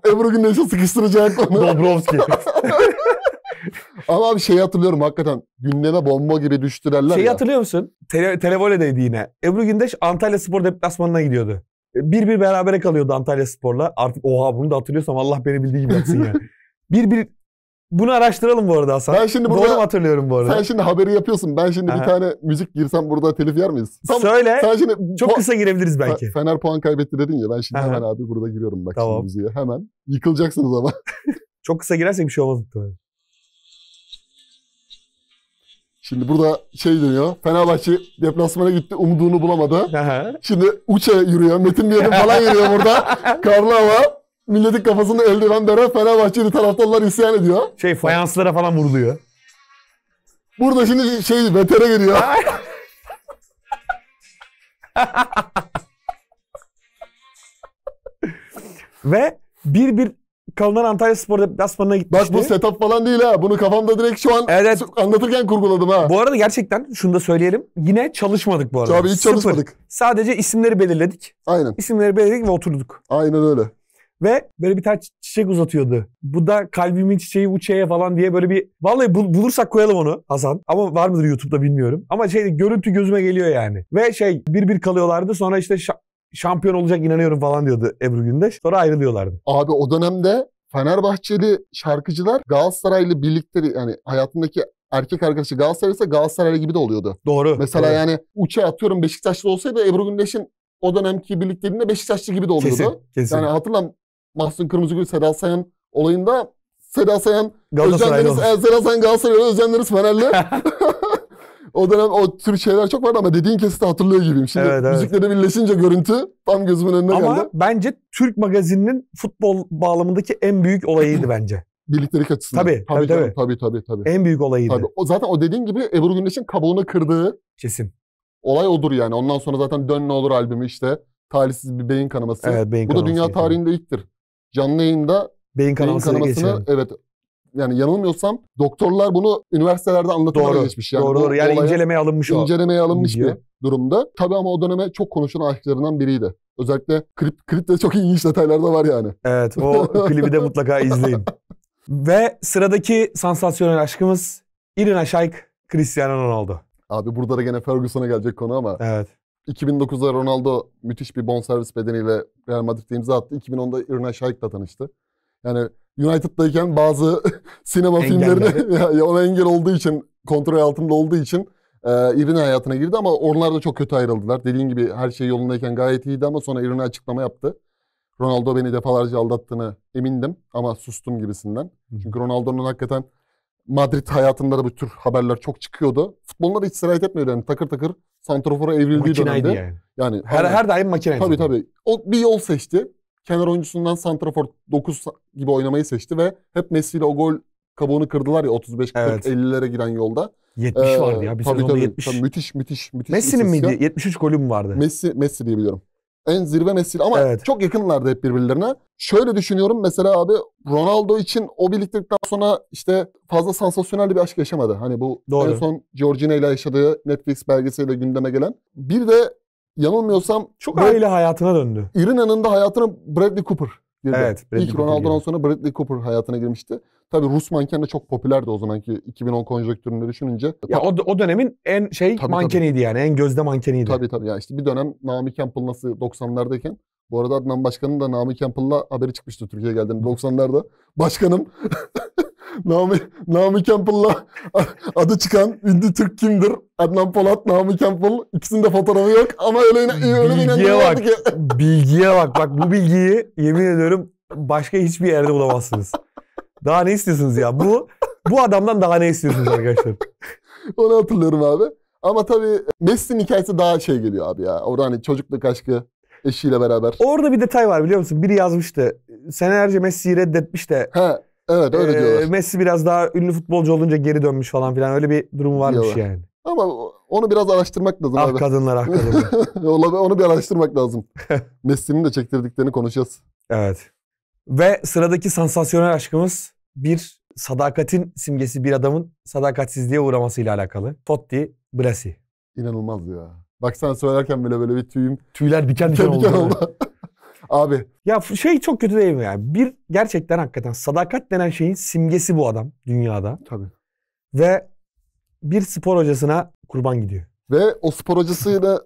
Ebru Gündeş'e sıkıştıracak onu. Dobrovski. Ama abi şeyi hatırlıyorum hakikaten. Gündeme bomba gibi düştürerler şeyi ya. Şeyi hatırlıyor musun? Tele, televoledeydi yine. Ebru Gündeş Antalya Spor Deplasmanı'na gidiyordu. Bir bir beraber kalıyordu Antalya Spor'la. Artık oha bunu da hatırlıyorsam Allah beni bildiği gibi yapsın yani. bir bir bunu araştıralım bu arada Hasan. Ben şimdi burada, Doğru mu hatırlıyorum bu arada? Sen şimdi haberi yapıyorsun. Ben şimdi Aha. bir tane müzik girsem burada telif yer miyiz? Tam, Söyle. Sen şimdi, çok kısa girebiliriz belki. Fener puan kaybetti dedin ya. Ben şimdi Aha. hemen abi burada giriyorum bak tamam. şimdi müziğe. Hemen. Yıkılacaksınız ama. çok kısa girersek bir şey olmaz tabii Şimdi burada şey dönüyor. Fenerbahçe deplasmana gitti. Umduğunu bulamadı. Aha. Şimdi uça yürüyor. Metin Bey'in falan yürüyor burada. Karlı ama Milletin kafasında eldiven döner. Fenerbahçeli taraftarlar isyan ediyor. Şey fayanslara falan vuruluyor. Burada şimdi şey betere geliyor. Ve bir bir kalınan Antalya Spor deplasmanına gitmişti. Bak bu setup falan değil ha. Bunu kafamda direkt şu an evet. anlatırken kurguladım ha. Bu arada gerçekten şunu da söyleyelim. Yine çalışmadık bu arada. Tabii hiç çalışmadık. Sıfır. Sadece isimleri belirledik. Aynen. İsimleri belirledik ve oturduk. Aynen öyle. Ve böyle bir tane çiçek uzatıyordu. Bu da kalbimin çiçeği uçeye falan diye böyle bir... Vallahi bul- bulursak koyalım onu Hasan. Ama var mıdır YouTube'da bilmiyorum. Ama şey görüntü gözüme geliyor yani. Ve şey bir bir kalıyorlardı. Sonra işte şa- şampiyon olacak inanıyorum falan diyordu Ebru Gündeş. Sonra ayrılıyorlardı. Abi o dönemde Fenerbahçeli şarkıcılar Galatasaraylı birlikte yani hayatındaki erkek arkadaşı Galatasaray ise Galatasaraylı gibi de oluyordu. Doğru. Mesela doğru. yani uça atıyorum Beşiktaşlı olsaydı Ebru Gündeş'in o dönemki birlikteliğinde Beşiktaşlı gibi de oluyordu. Kesin, kesin. Yani hatırlam Mahsun Kırmızıgül, Seda Sayan olayında Seda Sayan, Özcan Deniz, Seda Sayan Galatasaraylı, Özcan Fenerli. o dönem o tür şeyler çok vardı ama dediğin kesiti hatırlıyor gibiyim. Şimdi evet, evet. müzikleri birleşince görüntü tam gözümün önüne ama geldi. Ama bence Türk magazininin futbol bağlamındaki en büyük olayıydı bence. Birliktelik açısından. Tabii tabii tabii, tabii tabii tabii. tabii. En büyük olayıydı. Tabii. O, zaten o dediğin gibi Ebru Gündeş'in kabuğunu kırdığı. Kesin. Olay odur yani. Ondan sonra zaten Dön Ne Olur albümü işte. Talihsiz bir beyin kanaması. Evet, beyin Bu kanaması da dünya geçelim. tarihinde ilktir. Canlı yayında beyin, beyin kanamasını geçelim. evet yani yanılmıyorsam doktorlar bunu üniversitelerde anlatımlara doğru, geçmiş. Yani doğru doğru yani olaya, incelemeye alınmış o. alınmış Bilgiye. bir durumda. Tabi ama o döneme çok konuşulan aşklarından biriydi. Özellikle kript klipte çok ilginç detaylar da var yani. Evet o klibi de mutlaka izleyin. Ve sıradaki sansasyonel aşkımız Irina Shayk Cristiano Ronaldo. Abi burada da gene Ferguson'a gelecek konu ama. Evet. 2009'da Ronaldo müthiş bir bonservis bedeniyle Real Madrid'de imza attı. 2010'da Irina Shayk'la tanıştı. Yani United'dayken bazı sinema filmlerine ya, ona engel olduğu için kontrol altında olduğu için e, Irina hayatına girdi ama onlar da çok kötü ayrıldılar. Dediğin gibi her şey yolundayken gayet iyiydi ama sonra Irina açıklama yaptı. Ronaldo beni defalarca aldattığını emindim ama sustum gibisinden. Çünkü Ronaldo'nun hakikaten Madrid hayatında da bu tür haberler çok çıkıyordu. Futbollar hiç sirayet etmiyordu yani takır takır santrofora evrildiği makinaydı dönemde. Yani. yani her, her daim makinaydı. Tabii tabii. O, bir yol seçti kenar oyuncusundan Santrafor 9 gibi oynamayı seçti ve hep Messi ile o gol kabuğunu kırdılar ya 35 40 evet. 50'lere giden yolda. 70 ee, vardı ya bir tabii, sezonda tabii, 70. Tabii, müthiş müthiş müthiş. Messi'nin miydi? 73 golü mü vardı? Messi Messi diye biliyorum. En zirve Messi ama evet. çok yakınlardı hep birbirlerine. Şöyle düşünüyorum mesela abi Ronaldo için o birliktelikten sonra işte fazla sansasyonel bir aşk yaşamadı. Hani bu Doğru. en son Georgina ile yaşadığı Netflix belgeseliyle gündeme gelen. Bir de yanılmıyorsam çok böyle hayatına döndü. İrina'nın da hayatına Bradley Cooper girdi. Evet, Bradley İlk Cooper Ronaldo'dan gibi. sonra Bradley Cooper hayatına girmişti. Tabii Rus manken de çok popülerdi o zamanki 2010 konjonktürünü düşününce. Ya o, o dönemin en şey tabii, mankeniydi tabii. yani en gözde mankeniydi. Tabii tabii ya işte bir dönem Naomi Campbell nasıl 90'lardayken bu arada Adnan Başkan'ın da Naomi Campbell'la haberi çıkmıştı Türkiye'ye geldiğinde 90'larda. Başkanım Nami, Nami Campbell'la adı çıkan ünlü Türk kimdir? Adnan Polat, Nami Campbell. İkisinde fotoğrafı yok ama öyle, öyle bilgiye bak. Ki. Bilgiye bak. Bak bu bilgiyi yemin ediyorum başka hiçbir yerde bulamazsınız. Daha ne istiyorsunuz ya? Bu bu adamdan daha ne istiyorsunuz arkadaşlar? Onu hatırlıyorum abi. Ama tabii Messi'nin hikayesi daha şey geliyor abi ya. Orada hani çocukluk aşkı eşiyle beraber. Orada bir detay var biliyor musun? Biri yazmıştı. Senelerce Messi'yi reddetmiş de. He. Evet öyle ee, diyorlar. Messi biraz daha ünlü futbolcu olunca geri dönmüş falan filan öyle bir durum varmış diyorlar. yani. Ama onu biraz araştırmak lazım. Ah abi. kadınlar ah kadınlar. onu bir araştırmak lazım. Messi'nin de çektirdiklerini konuşacağız. Evet. Ve sıradaki sansasyonel aşkımız bir sadakatin simgesi bir adamın sadakatsizliğe uğramasıyla alakalı. Totti Blasi. İnanılmaz ya. Bak sen söylerken bile böyle bir tüyüm... Tüyler diken diken, diken oldu. oldu. Abi. Ya şey çok kötü değil mi yani? Bir gerçekten hakikaten sadakat denen şeyin simgesi bu adam dünyada. Tabii. Ve bir spor hocasına kurban gidiyor. Ve o spor hocasıyla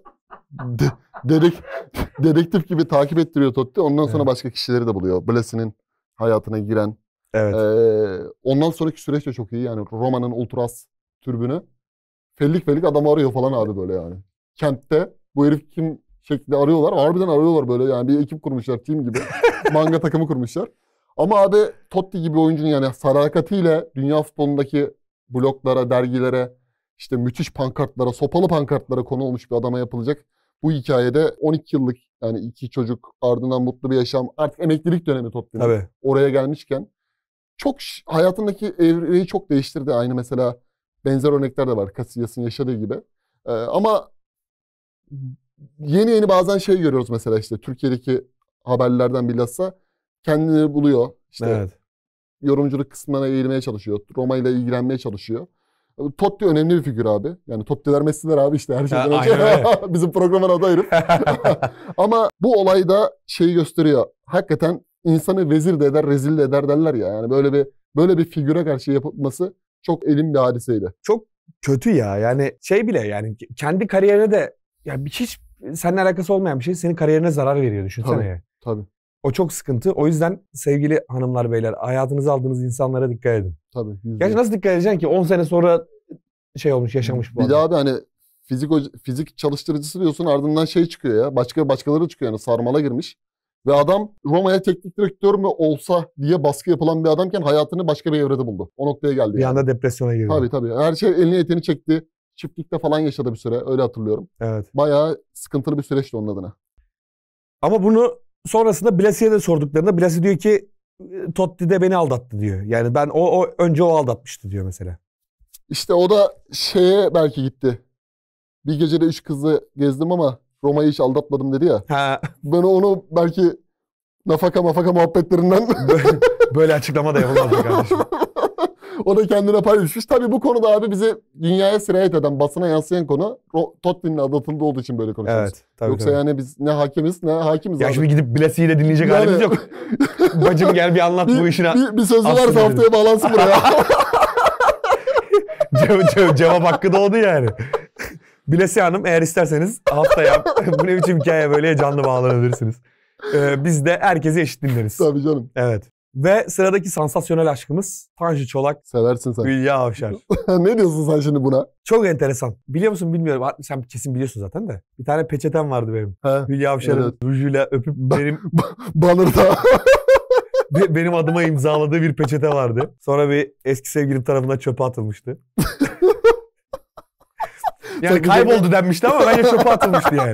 de, dedek, dedektif gibi takip ettiriyor Totti. Ondan sonra evet. başka kişileri de buluyor. Blasi'nin hayatına giren. Evet. Ee, ondan sonraki süreç de çok iyi. Yani Roma'nın Ultras türbünü fellik fellik adam arıyor falan abi böyle yani. Kentte bu herif kim şekilde arıyorlar. Harbiden arıyorlar böyle yani bir ekip kurmuşlar team gibi. Manga takımı kurmuşlar. Ama abi Totti gibi oyuncunun yani sarakatiyle dünya futbolundaki bloklara, dergilere, işte müthiş pankartlara, sopalı pankartlara konu olmuş bir adama yapılacak. Bu hikayede 12 yıllık yani iki çocuk ardından mutlu bir yaşam artık emeklilik dönemi Tottenham. Oraya gelmişken çok hayatındaki evreyi çok değiştirdi. Aynı mesela benzer örnekler de var Casillas'ın yaşadığı gibi. Ee, ama yeni yeni bazen şey görüyoruz mesela işte Türkiye'deki haberlerden bilhassa kendini buluyor. İşte evet. yorumculuk kısmına eğilmeye çalışıyor. Roma ile ilgilenmeye çalışıyor. Totti önemli bir figür abi. Yani Totti'ler Messi'ler abi işte her şeyden önce. Bizim programın adı herif. Ama bu olayda şeyi gösteriyor. Hakikaten insanı vezir de eder, rezil de eder derler ya. Yani böyle bir böyle bir figüre karşı yapılması çok elim bir hadiseydi. Çok kötü ya. Yani şey bile yani kendi kariyerine de ya hiç seninle alakası olmayan bir şey senin kariyerine zarar veriyor düşünsene. Tabii, tabii. O çok sıkıntı. O yüzden sevgili hanımlar beyler hayatınızı aldığınız insanlara dikkat edin. Tabii. Ya nasıl dikkat edeceksin ki 10 sene sonra şey olmuş yaşamış bu Bir adam. daha abi hani fizik fizik çalıştırıcısı diyorsun ardından şey çıkıyor ya. Başka başkaları çıkıyor yani sarmala girmiş. Ve adam Roma'ya teknik direktör mü olsa diye baskı yapılan bir adamken hayatını başka bir evrede buldu. O noktaya geldi. Bir yani. anda depresyona girdi. Tabii tabii. Her şey elini etini çekti çiftlikte falan yaşadı bir süre. Öyle hatırlıyorum. Evet. Bayağı sıkıntılı bir süreçti onun adına. Ama bunu sonrasında Blasi'ye de sorduklarında Blasi diyor ki Totti de beni aldattı diyor. Yani ben o, o önce o aldatmıştı diyor mesela. İşte o da şeye belki gitti. Bir gecede üç kızı gezdim ama Roma'yı hiç aldatmadım dedi ya. Ha. Ben onu belki nafaka mafaka muhabbetlerinden... böyle, böyle açıklama da yapamadım kardeşim. o da kendine paylaşmış. Tabii bu konuda abi bize dünyaya sirayet eden, basına yansıyan konu Tottenham'le aldatıldığı olduğu için böyle konuşuyoruz. Evet. Tabii, Yoksa tabii. yani biz ne hakimiz ne hakimiz Ya abi. şimdi gidip bilesiyle dinleyecek yani... halimiz yok. Bacım gel bir anlat bir, bu işine. Bir, bir sözü varsa dedim. haftaya bağlansın buraya. cevap, cevap, cevap hakkı doğdu yani. Bilesi Hanım eğer isterseniz haftaya bu ne biçim hikaye böyle canlı bağlanabilirsiniz. Ee, biz de herkesi eşit dinleriz. Tabii canım. Evet. Ve sıradaki sansasyonel aşkımız Tanju Çolak. Seversin sen. Hülya Avşar. ne diyorsun sen şimdi buna? Çok enteresan. Biliyor musun bilmiyorum. Sen kesin biliyorsun zaten de. Bir tane peçetem vardı benim. He, Hülya Avşar'ın evet. rujuyla öpüp benim... Banırda. benim adıma imzaladığı bir peçete vardı. Sonra bir eski sevgilim tarafından çöpe atılmıştı. yani kayboldu denmişti ama bence çöpe atılmıştı yani.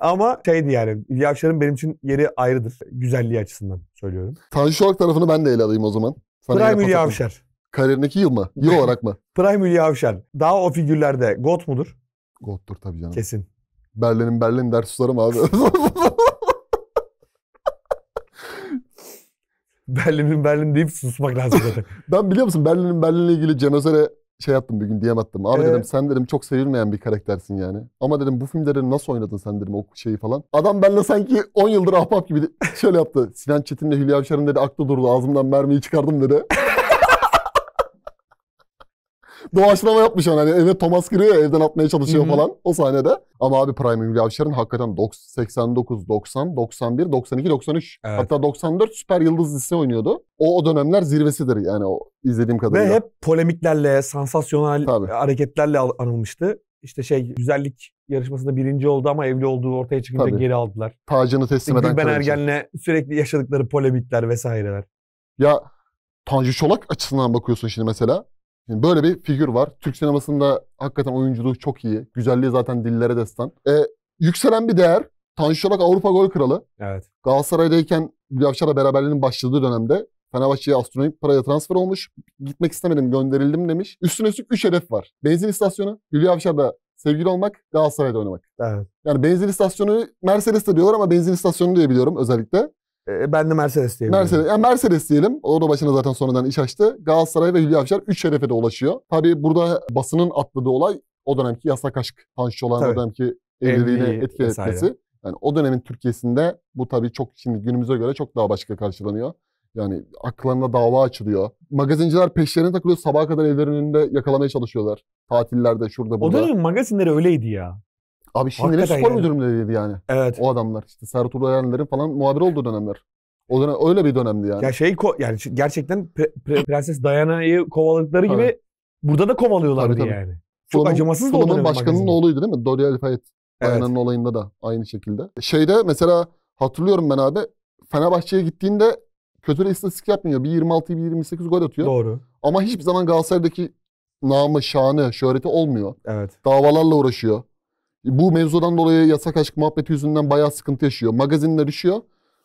Ama şeydi yani İlya Avşar'ın benim için yeri ayrıdır. Güzelliği açısından söylüyorum. Tanju Çolak tarafını ben de ele alayım o zaman. Sana Prime İlya Avşar. Kariyerindeki yıl mı? Yıl olarak mı? Prime Hülya Avşar. Daha o figürlerde got mudur? Gottur tabii canım. Kesin. Berlin'in Berlin ders susarım abi. Berlin'in Berlin deyip susmak lazım zaten. ben biliyor musun Berlin'in Berlin'le ilgili Cem Özer'e şey yaptım bir gün DM attım. Abi ee? dedim sen dedim çok sevilmeyen bir karaktersin yani. Ama dedim bu filmde dedim, nasıl oynadın sen dedim o şeyi falan. Adam benimle sanki 10 yıldır ahbap gibi şöyle yaptı. Sinan Çetin'le Hülya Avşar'ın dedi aklı durdu ağzımdan mermiyi çıkardım dedi. doğaçlama yapmış yani. Hani eve Thomas giriyor ya, evden atmaya çalışıyor Hı-hı. falan o sahnede. Ama abi Prime Hülya Avşar'ın hakikaten 89, 90, 91, 92, 93 evet. hatta 94 süper yıldız lise oynuyordu. O, o dönemler zirvesidir yani o izlediğim kadarıyla. Ve hep polemiklerle, sansasyonel Tabii. hareketlerle anılmıştı işte şey güzellik yarışmasında birinci oldu ama evli olduğu ortaya çıkınca Tabii. geri aldılar. Tacını teslim işte eden Ben Ergen'le sürekli yaşadıkları polemikler vesaireler. Ya Tanju Çolak açısından bakıyorsun şimdi mesela. Yani böyle bir figür var. Türk sinemasında hakikaten oyunculuğu çok iyi. Güzelliği zaten dillere destan. E, yükselen bir değer. Tanju Çolak Avrupa gol kralı. Evet. Galatasaray'dayken Hülya Avşar'la beraberliğinin başladığı dönemde Fenerbahçe'ye astronomik paraya transfer olmuş. Gitmek istemedim, gönderildim demiş. Üstüne üstlük 3 hedef var. Benzin istasyonu, Hülya Avşar'da sevgili olmak, Galatasaray'da oynamak. Evet. Yani benzin istasyonu Mercedes de diyorlar ama benzin istasyonu diye biliyorum özellikle. E, ben de Mercedes diyebilirim. Mercedes, yani Mercedes diyelim. O da başına zaten sonradan iş açtı. Galatasaray ve Hülya Avşar 3 şerefe de ulaşıyor. Tabii burada basının atladığı olay o dönemki yasak aşk Tanju olan o dönemki evliliğine Evliliği etki vesaire. etmesi. Yani o dönemin Türkiye'sinde bu tabii çok şimdi günümüze göre çok daha başka karşılanıyor. Yani aklarına dava açılıyor. Magazinciler peşlerine takılıyor. Sabaha kadar evlerinin önünde yakalamaya çalışıyorlar. Tatillerde şurada burada. O dönemin magazinleri öyleydi ya. Abi şimdi Hakikaten spor yani. müdürlüğüydü yani. Evet. O adamlar işte Serhat Ulayanların falan muhabir olduğu dönemler. O dönem öyle bir dönemdi yani. Ya şey ko- yani gerçekten pre- pre- Prenses Diana'yı kovaladıkları gibi evet. burada da kovalıyorlardı tabii, tabii. yani. Çok Fulham'ın, acımasız da o dönemin başkanının magazini. oğluydu değil mi? Dodi El Fayed. Evet. olayında da aynı şekilde. Şeyde mesela hatırlıyorum ben abi Fenerbahçe'ye gittiğinde kötü bir istatistik yapmıyor. Bir 26 bir 28 gol atıyor. Doğru. Ama hiçbir zaman Galatasaray'daki namı, şanı, şöhreti olmuyor. Evet. Davalarla uğraşıyor. Bu mevzudan dolayı yasak aşk muhabbeti yüzünden bayağı sıkıntı yaşıyor. Magazinler üşüyor.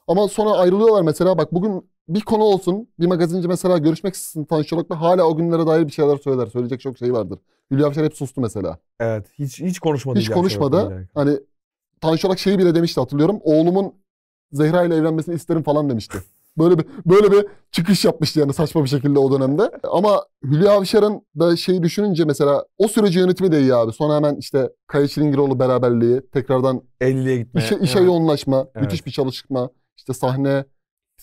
Ama sonra ayrılıyorlar mesela. Bak bugün bir konu olsun. Bir magazinci mesela görüşmek istesin Tanışçılık'la hala o günlere dair bir şeyler söyler. Söyleyecek çok şey vardır. Hülya Avşar hep sustu mesela. Evet. Hiç hiç konuşmadı. Hiç Hülya konuşmadı. Hani Tanışçılık şeyi bile demişti hatırlıyorum. Oğlumun Zehra ile evlenmesini isterim falan demişti. Böyle bir, böyle bir çıkış yapmıştı yani saçma bir şekilde o dönemde. Ama Hülya Avşar'ın da şeyi düşününce mesela o süreci yönetimi de iyi abi. Sonra hemen işte Kaya Çilingiroğlu beraberliği tekrardan 50'ye gitme. işe, işe evet. yoğunlaşma, evet. müthiş bir çalışma. İşte sahne,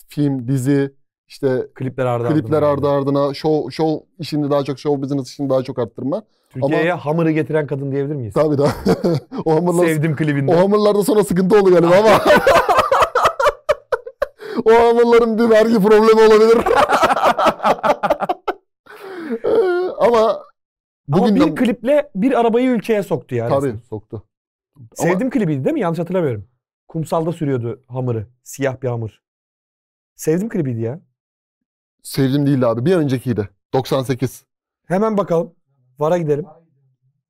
film, dizi, işte klipler ardı klipler ardı yani. ardına show show işini daha çok show business işini daha çok arttırma. Türkiye'ye ama, hamuru getiren kadın diyebilir miyiz? Tabii daha o hamurlar Sevdim klibinde. O hamurlarda sonra sıkıntı oldu galiba ama. o Almanların bir vergi problemi olabilir. Ee, ama bugün bir kliple bir arabayı ülkeye soktu yani. Tabii soktu. Sevdim Ama... klibiydi değil mi? Yanlış hatırlamıyorum. Kumsalda sürüyordu hamırı. Siyah bir hamur. Sevdim klibiydi ya. Sevdim değil abi. Bir öncekiydi. 98. Hemen bakalım. Vara gidelim.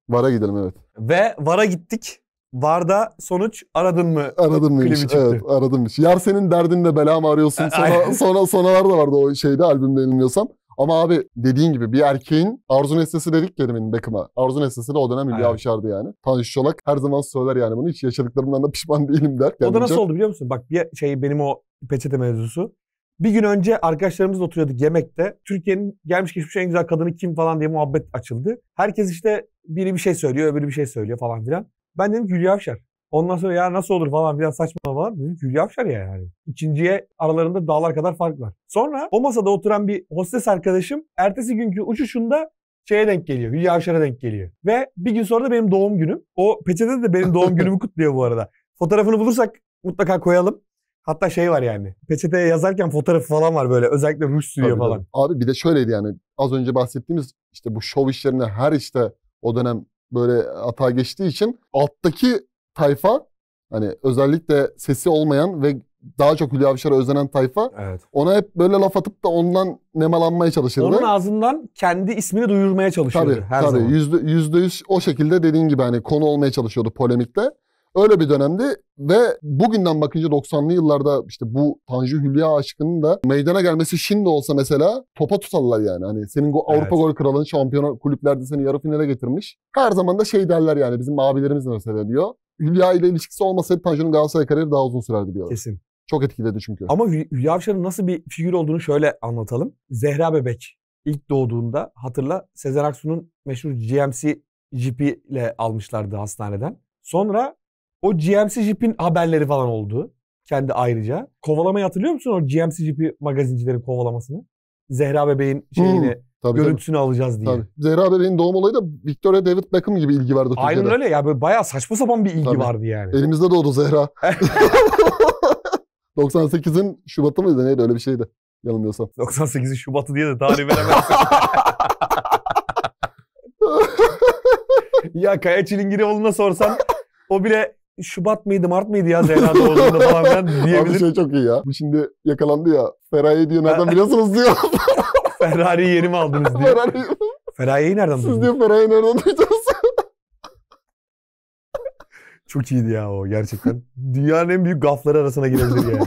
Vara gidelim evet. Ve Vara gittik. Varda sonuç aradın mı? Aradım klibi çıktı. Evet, aradımmış. Yer senin derdinle bela mı arıyorsun? Sonra, sonra, sonalar da vardı o şeyde albümde yanılmıyorsam. Ama abi dediğin gibi bir erkeğin arzu nesnesi dedik Kerim'in Beckham'a. Arzu nesnesi de o dönem bir Avşar'dı yani. Tanju Çolak her zaman söyler yani bunu. Hiç yaşadıklarımdan da pişman değilim der. Kendince. O da nasıl oldu biliyor musun? Bak bir şey benim o peçete mevzusu. Bir gün önce arkadaşlarımız oturuyorduk yemekte. Türkiye'nin gelmiş geçmiş en güzel kadını kim falan diye muhabbet açıldı. Herkes işte biri bir şey söylüyor, öbürü bir şey söylüyor falan filan. Ben dedim ki Hülya Avşar. Ondan sonra ya nasıl olur falan biraz saçma falan. Dedim ki Hülya Avşar ya yani. İkinciye aralarında dağlar kadar fark var. Sonra o masada oturan bir hostes arkadaşım ertesi günkü uçuşunda şeye denk geliyor. Hülya Avşar'a denk geliyor. Ve bir gün sonra da benim doğum günüm. O peçete de benim doğum günümü kutluyor bu arada. Fotoğrafını bulursak mutlaka koyalım. Hatta şey var yani. Peçeteye yazarken fotoğrafı falan var böyle. Özellikle ruj sürüyor falan. Abi bir de şöyleydi yani. Az önce bahsettiğimiz işte bu şov işlerine her işte o dönem böyle hata geçtiği için alttaki tayfa hani özellikle sesi olmayan ve daha çok Hülya Avşar'a özenen tayfa evet. ona hep böyle laf atıp da ondan nemalanmaya çalışırdı. Onun ağzından kendi ismini duyurmaya çalışıyordu tabii, her tabii. zaman. Tabii yüzde yüz o şekilde dediğin gibi hani konu olmaya çalışıyordu polemikte. Öyle bir dönemdi ve bugünden bakınca 90'lı yıllarda işte bu Tanju Hülya aşkının da meydana gelmesi şimdi olsa mesela topa tutarlar yani. Hani senin go Avrupa gol kralın şampiyonu kulüplerde seni yarı finale getirmiş. Her zaman da şey derler yani bizim abilerimiz mesela diyor. Hülya ile ilişkisi olmasaydı Tanju'nun Galatasaray kariyeri daha uzun sürerdi diyor. Kesin. Çok etkiledi çünkü. Ama Hülya Avşar'ın nasıl bir figür olduğunu şöyle anlatalım. Zehra Bebek ilk doğduğunda hatırla Sezen Aksu'nun meşhur GMC jipi ile almışlardı hastaneden. Sonra o GMC Jeep'in haberleri falan oldu. Kendi ayrıca. Kovalamayı hatırlıyor musun o GMC Jeep'i magazincilerin kovalamasını? Zehra Bebeğin hmm, şeyini hmm. Tabii, görüntüsünü tabii. alacağız diye. Tabii. Zehra Bebeğin doğum olayı da Victoria David Beckham gibi ilgi vardı Aynen Türkiye'de. öyle ya böyle bayağı saçma sapan bir ilgi tabii. vardı yani. Elimizde doğdu Zehra. 98'in Şubat'ı mıydı neydi öyle bir şeydi yanılmıyorsam. 98'in Şubat'ı diye de tarih veremezsin. ya Kaya Çilingiroğlu'na sorsan o bile Şubat mıydı Mart mıydı ya Zehra doğduğunda falan ben diyebilirim. Abi şey çok iyi ya. Bu şimdi yakalandı ya. Ferrari diyor nereden biliyorsunuz diyor. Ferrari'yi yeni mi aldınız diyor. Ferrari... Ferrari'yi nereden duydunuz? Siz diyor Ferrari'yi nereden duydunuz? çok iyiydi ya o gerçekten. Dünyanın en büyük gafları arasına girebilir yani.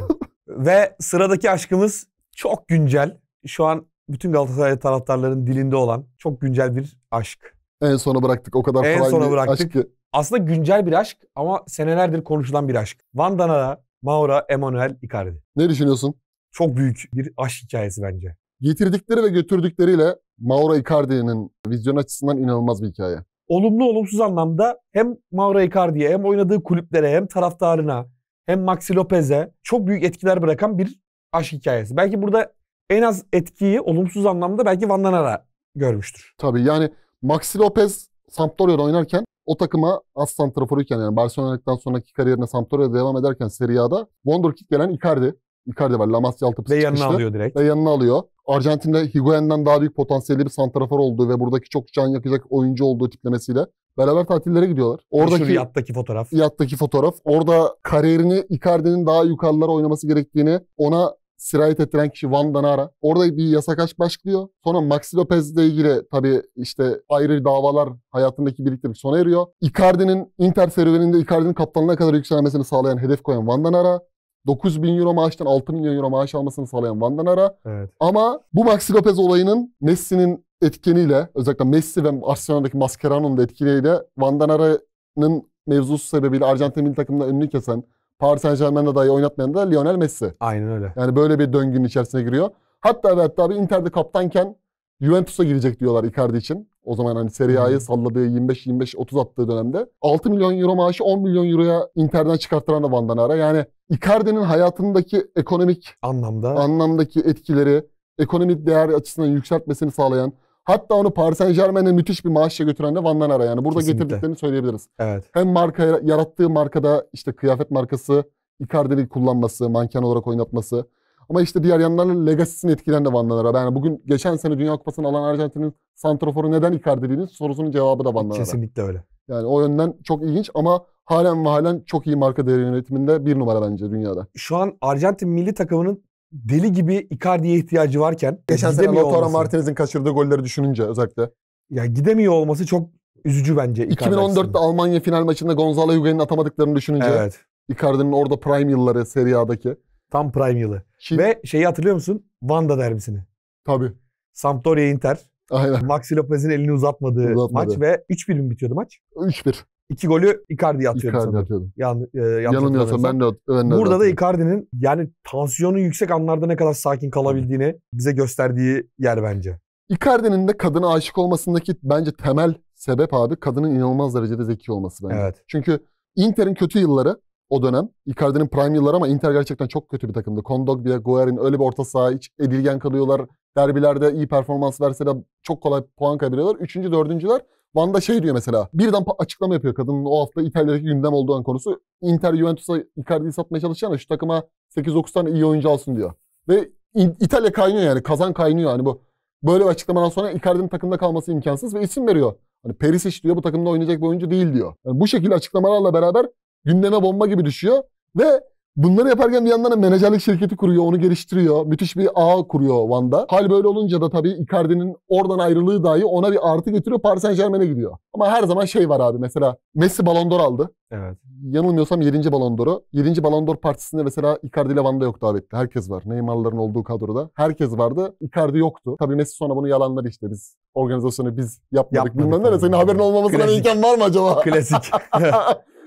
Ve sıradaki aşkımız çok güncel. Şu an bütün Galatasaray taraftarlarının dilinde olan çok güncel bir aşk. En sona bıraktık. O kadar en sona bıraktık. aşk ki. Aslında güncel bir aşk ama senelerdir konuşulan bir aşk. Van Danara, Maura, Emanuel, Icardi. Ne düşünüyorsun? Çok büyük bir aşk hikayesi bence. Getirdikleri ve götürdükleriyle Mauro Icardi'nin vizyon açısından inanılmaz bir hikaye. Olumlu olumsuz anlamda hem Mauro Icardi'ye hem oynadığı kulüplere hem taraftarına hem Maxi Lopez'e çok büyük etkiler bırakan bir aşk hikayesi. Belki burada en az etkiyi olumsuz anlamda belki Van Danara görmüştür. Tabii yani Maxi Lopez Sampdoria'da oynarken o takıma az santraforuyken yani Barcelona'dan sonraki kariyerine Sampdoria'da devam ederken Serie A'da wonderkid gelen Icardi. Icardi var La Masia altyapısı Ve yanına alıyor direkt. Ve yanına alıyor. Arjantin'de Higuain'den daha büyük potansiyeli bir santrafor olduğu ve buradaki çok can yakacak oyuncu olduğu tiplemesiyle beraber tatillere gidiyorlar. Oradaki Meşhur yattaki fotoğraf. Yattaki fotoğraf. Orada kariyerini Icardi'nin daha yukarılara oynaması gerektiğini ona sirayet ettiren kişi Van Danara. Orada bir yasak aşk başlıyor. Sonra Maxi ile ilgili tabii işte ayrı davalar hayatındaki birliktelik sona eriyor. Icardi'nin Inter serüveninde Icardi'nin kaptanlığına kadar yükselmesini sağlayan hedef koyan Van Danara. 9 bin euro maaştan 6 milyon euro maaş almasını sağlayan Van Danara. Evet. Ama bu Maxi Lopez olayının Messi'nin etkeniyle özellikle Messi ve Arsenal'daki Mascherano'nun da etkileriyle Van Danara'nın mevzusu sebebiyle Arjantin milli takımına önünü kesen Paris Saint Germain'de dahi oynatmayan da Lionel Messi. Aynen öyle. Yani böyle bir döngünün içerisine giriyor. Hatta ve hatta bir Inter'de kaptanken Juventus'a girecek diyorlar Icardi için. O zaman hani Serie A'yı hmm. salladığı 25-25-30 attığı dönemde. 6 milyon euro maaşı 10 milyon euroya Inter'den çıkarttıran da Van Yani Icardi'nin hayatındaki ekonomik anlamda anlamdaki etkileri, ekonomik değer açısından yükseltmesini sağlayan Hatta onu Paris Saint Germain'e müthiş bir maaşla götüren de Van Nara yani. Burada Kesinlikle. getirdiklerini söyleyebiliriz. Evet. Hem marka yarattığı markada işte kıyafet markası Icardi'yi kullanması, manken olarak oynatması. Ama işte diğer yandan legasisini etkilen de Van Nara. Yani bugün geçen sene Dünya Kupası'nı alan Arjantin'in santraforu neden Icardi'nin sorusunun cevabı da Van Nara. Kesinlikle öyle. Yani o yönden çok ilginç ama halen ve halen çok iyi marka değeri yönetiminde bir numara bence dünyada. Şu an Arjantin milli takımının deli gibi Icardi'ye ihtiyacı varken geçen sene Lautaro Martinez'in kaçırdığı golleri düşününce özellikle. Ya gidemiyor olması çok üzücü bence Icardi 2014'te Almanya final maçında Gonzalo Higuain'in atamadıklarını düşününce evet. Icardi'nin orada prime yılları Serie A'daki. Tam prime yılı. Şimdi, Ve şeyi hatırlıyor musun? Vanda derbisini. Tabii. Sampdoria Inter. Aynen. Maxi Lopez'in elini uzatmadığı Uzatmadı. maç ve 3-1 mi bitiyordu maç? 3-1. İki golü Icardi atıyordu. Icardi atıyordu. Yani, e, Yanılmıyorsam ben de ben Burada atıyordum. da Icardi'nin yani tansiyonu yüksek anlarda ne kadar sakin kalabildiğini bize gösterdiği yer bence. Icardi'nin de kadına aşık olmasındaki bence temel sebep abi kadının inanılmaz derecede zeki olması bence. Evet. Çünkü Inter'in kötü yılları o dönem. Icardi'nin prime yılları ama Inter gerçekten çok kötü bir takımdı. Kondogbia, Guerin öyle bir orta saha hiç edilgen kalıyorlar. Derbilerde iyi performans verse de çok kolay puan kaybediyorlar. Üçüncü, dördüncüler Van'da şey diyor mesela. Birden açıklama yapıyor kadının o hafta İtalya'daki gündem olduğu an konusu. Inter Juventus'a Icardi'yi satmaya çalışıyor ama şu takıma 8-9 tane iyi oyuncu alsın diyor. Ve İtalya kaynıyor yani. Kazan kaynıyor yani bu. Böyle bir açıklamadan sonra Icardi'nin takımda kalması imkansız ve isim veriyor. Hani Perisic diyor bu takımda oynayacak bir oyuncu değil diyor. Yani bu şekilde açıklamalarla beraber gündeme bomba gibi düşüyor ve Bunları yaparken bir yandan da menajerlik şirketi kuruyor, onu geliştiriyor. Müthiş bir ağ kuruyor Van'da. Hal böyle olunca da tabii Icardi'nin oradan ayrılığı dahi ona bir artı getiriyor. Paris Saint Germain'e gidiyor. Ama her zaman şey var abi mesela Messi Ballon d'Or aldı. Evet. Yanılmıyorsam 7. Ballon d'Or'u. 7. Ballon d'Or partisinde mesela Icardi ile Van'da yoktu abi. Herkes var. Neymar'ların olduğu kadroda. Herkes vardı. Icardi yoktu. Tabii Messi sonra bunu yalanlar işte. Biz organizasyonu biz yapmadık. yapmadık Bilmem ne. Senin haberin olmamasına Klasik. imkan var mı acaba? Klasik.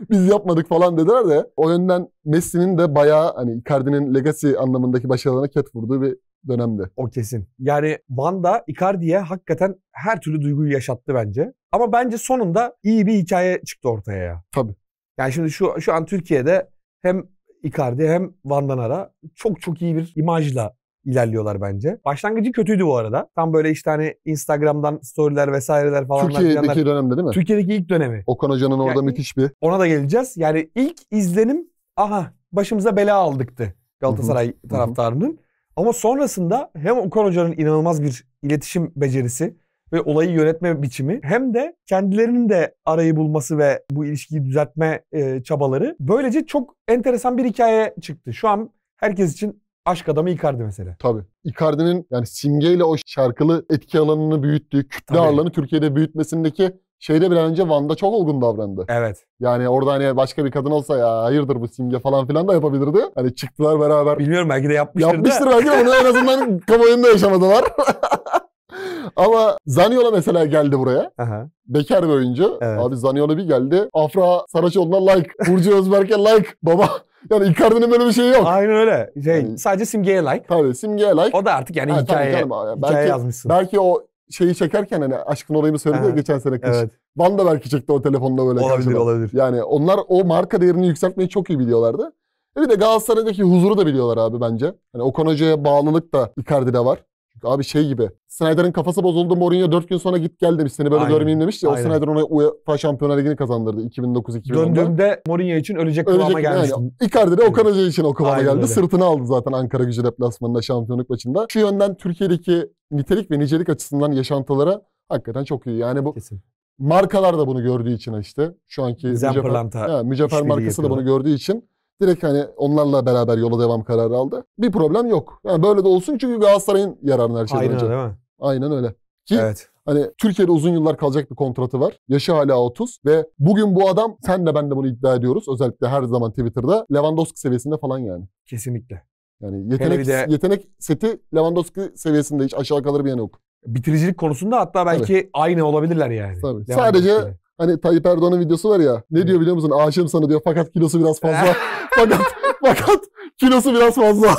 biz yapmadık falan dediler de o yönden Messi'nin de bayağı hani Icardi'nin legacy anlamındaki başarılarına ket vurduğu bir dönemdi. O kesin. Yani Van da Icardi'ye hakikaten her türlü duyguyu yaşattı bence. Ama bence sonunda iyi bir hikaye çıktı ortaya ya. Tabii. Yani şimdi şu şu an Türkiye'de hem Icardi hem Van Danara çok çok iyi bir imajla ilerliyorlar bence. Başlangıcı kötüydü bu arada. Tam böyle işte hani Instagram'dan storyler vesaireler falan. Türkiye'deki filanlar. dönemde değil mi? Türkiye'deki ilk dönemi. Okan Hoca'nın orada yani müthiş bir... Ona da geleceğiz. Yani ilk izlenim aha başımıza bela aldıktı Galatasaray Hı-hı. taraftarının. Hı-hı. Ama sonrasında hem Okan Hoca'nın inanılmaz bir iletişim becerisi ve olayı yönetme biçimi hem de kendilerinin de arayı bulması ve bu ilişkiyi düzeltme e, çabaları böylece çok enteresan bir hikaye çıktı. Şu an herkes için aşk adamı Icardi mesela. Tabii. Icardi'nin yani simgeyle o şarkılı etki alanını büyüttüğü, kütle Tabii. alanını Türkiye'de büyütmesindeki şeyde bir an önce Van'da çok olgun davrandı. Evet. Yani orada hani başka bir kadın olsa ya hayırdır bu simge falan filan da yapabilirdi. Hani çıktılar beraber. Bilmiyorum belki de yapmıştır Yapmıştır da. belki onu en azından kamuoyunda yaşamadılar. Ama Zaniola mesela geldi buraya. Aha. Bekar bir oyuncu. Evet. Abi Zaniola bir geldi. Afra Saraçoğlu'na like. Burcu Özberk'e like. Baba yani Icardi'nin böyle bir şeyi yok. Aynen öyle. Şey, yani, sadece simgeye like. Tabii simgeye like. O da artık yani ha, hikaye, tabii, Yani belki, hikaye yazmışsın. Belki o şeyi çekerken hani aşkın orayı mı söyledi ya geçen sene kış. Evet. Van da belki çekti o telefonla böyle. Olabilir karşıdan. olabilir. Yani onlar o marka değerini yükseltmeyi çok iyi biliyorlardı. E bir de Galatasaray'daki huzuru da biliyorlar abi bence. Hani Okan Hoca'ya bağlılık da Icardi'de var. Abi şey gibi. Snyder'ın kafası bozuldu Mourinho 4 gün sonra git gel demiş. Seni böyle Aynen. görmeyeyim demiş ya. O Aynen. Snyder ona UEFA Şampiyonlar Ligi'ni kazandırdı 2009 2010 Döndüğümde Mourinho için ölecek kıvama gelmişti. Yani. Icardi de Okan Hoca için o kıvama geldi. Öyle. Sırtını aldı zaten Ankara gücü deplasmanında şampiyonluk maçında. Şu yönden Türkiye'deki nitelik ve nicelik açısından yaşantılara hakikaten çok iyi. Yani bu Kesin. markalar da bunu gördüğü için işte şu anki Zemperlanta Mücefer he, mücevher markası yapıyorlar. da bunu gördüğü için Direkt hani onlarla beraber yola devam kararı aldı. Bir problem yok. Yani böyle de olsun çünkü Galatasaray'ın yararına her şeyden Aynen önce. Aynen değil mi? Aynen öyle. Ki evet. Hani Türkiye'de uzun yıllar kalacak bir kontratı var. Yaşı hala 30 ve bugün bu adam sen de ben de bunu iddia ediyoruz. Özellikle her zaman Twitter'da Lewandowski seviyesinde falan yani. Kesinlikle. Yani yetenek, de... yetenek seti Lewandowski seviyesinde hiç aşağı kalır bir yanı yok. Bitiricilik konusunda hatta belki Tabii. aynı olabilirler yani. Tabii. Sadece hani Tayyip Erdoğan'ın videosu var ya. Ne evet. diyor biliyor musun? Aşığım sana diyor fakat kilosu biraz fazla. fakat, fakat kilosu biraz fazla.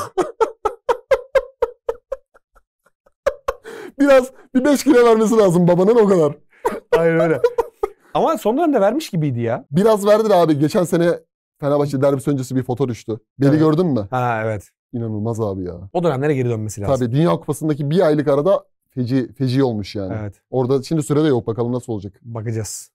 biraz bir 5 kilo vermesi lazım babanın o kadar. Aynen. öyle. Ama son dönemde vermiş gibiydi ya. Biraz verdi abi. Geçen sene Fenerbahçe derbisi öncesi bir foto düştü. Beni evet. gördün mü? Ha evet. İnanılmaz abi ya. O dönemlere geri dönmesi lazım. Tabii Dünya Kupası'ndaki bir aylık arada feci feci olmuş yani. Evet. Orada şimdi sürede yok bakalım nasıl olacak. Bakacağız.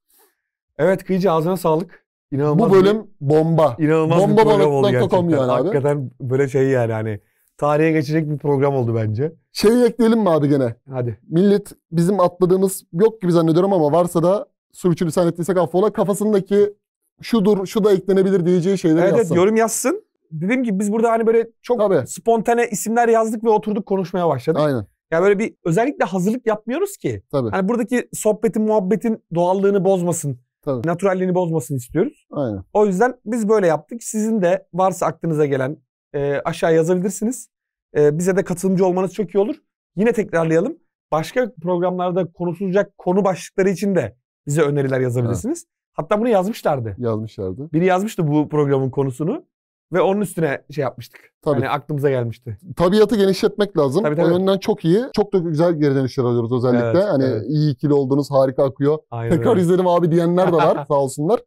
Evet kıyıcı ağzına sağlık. İnanılmaz Bu bölüm bir, bomba. İnanılmaz bomba bir program oldu gerçekten. Yani abi. Hakikaten böyle şey yani hani tarihe geçecek bir program oldu bence. Şeyi ekleyelim mi abi gene? Hadi. Millet bizim atladığımız yok gibi zannediyorum ama varsa da sürçülisan ettiysek affola kafasındaki şudur şu da eklenebilir diyeceği şeyleri evet, yazsın. Evet yorum yazsın. Dediğim gibi biz burada hani böyle çok Tabii. spontane isimler yazdık ve oturduk konuşmaya başladık. Aynen. Yani böyle bir özellikle hazırlık yapmıyoruz ki. Tabii. Hani buradaki sohbetin, muhabbetin doğallığını bozmasın Tabii. Naturalliğini bozmasını istiyoruz. Aynen. O yüzden biz böyle yaptık. Sizin de varsa aklınıza gelen e, aşağı yazabilirsiniz. E, bize de katılımcı olmanız çok iyi olur. Yine tekrarlayalım. Başka programlarda konuşulacak konu başlıkları için de bize öneriler yazabilirsiniz. Ha. Hatta bunu yazmışlardı. Yazmışlardı. Biri yazmıştı bu programın konusunu ve onun üstüne şey yapmıştık. Tabii. Yani aklımıza gelmişti. Tabiatı genişletmek lazım. Tabii, tabii. O yönden çok iyi. Çok da güzel geri dönüşler alıyoruz özellikle. Evet, hani evet. iyi ikili oldunuz, harika akıyor. Aynen Tekrar izledim abi diyenler de var sağ olsunlar.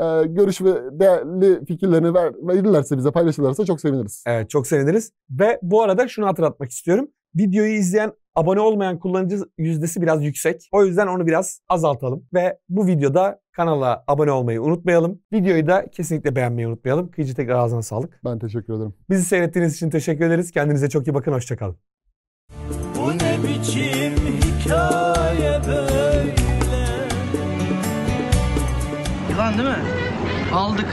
Ee, görüş ve değerli fikirlerini ver, verirlerse bize paylaşırlarsa çok seviniriz. Evet çok seviniriz. Ve bu arada şunu hatırlatmak istiyorum videoyu izleyen abone olmayan kullanıcı yüzdesi biraz yüksek. O yüzden onu biraz azaltalım ve bu videoda kanala abone olmayı unutmayalım. Videoyu da kesinlikle beğenmeyi unutmayalım. Kıyıcı tekrar ağzına sağlık. Ben teşekkür ederim. Bizi seyrettiğiniz için teşekkür ederiz. Kendinize çok iyi bakın. Hoşçakalın. Bu ne biçim hikaye böyle? Yılan değil mi? Aldık.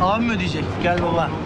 Abim ödeyecek. Gel baba.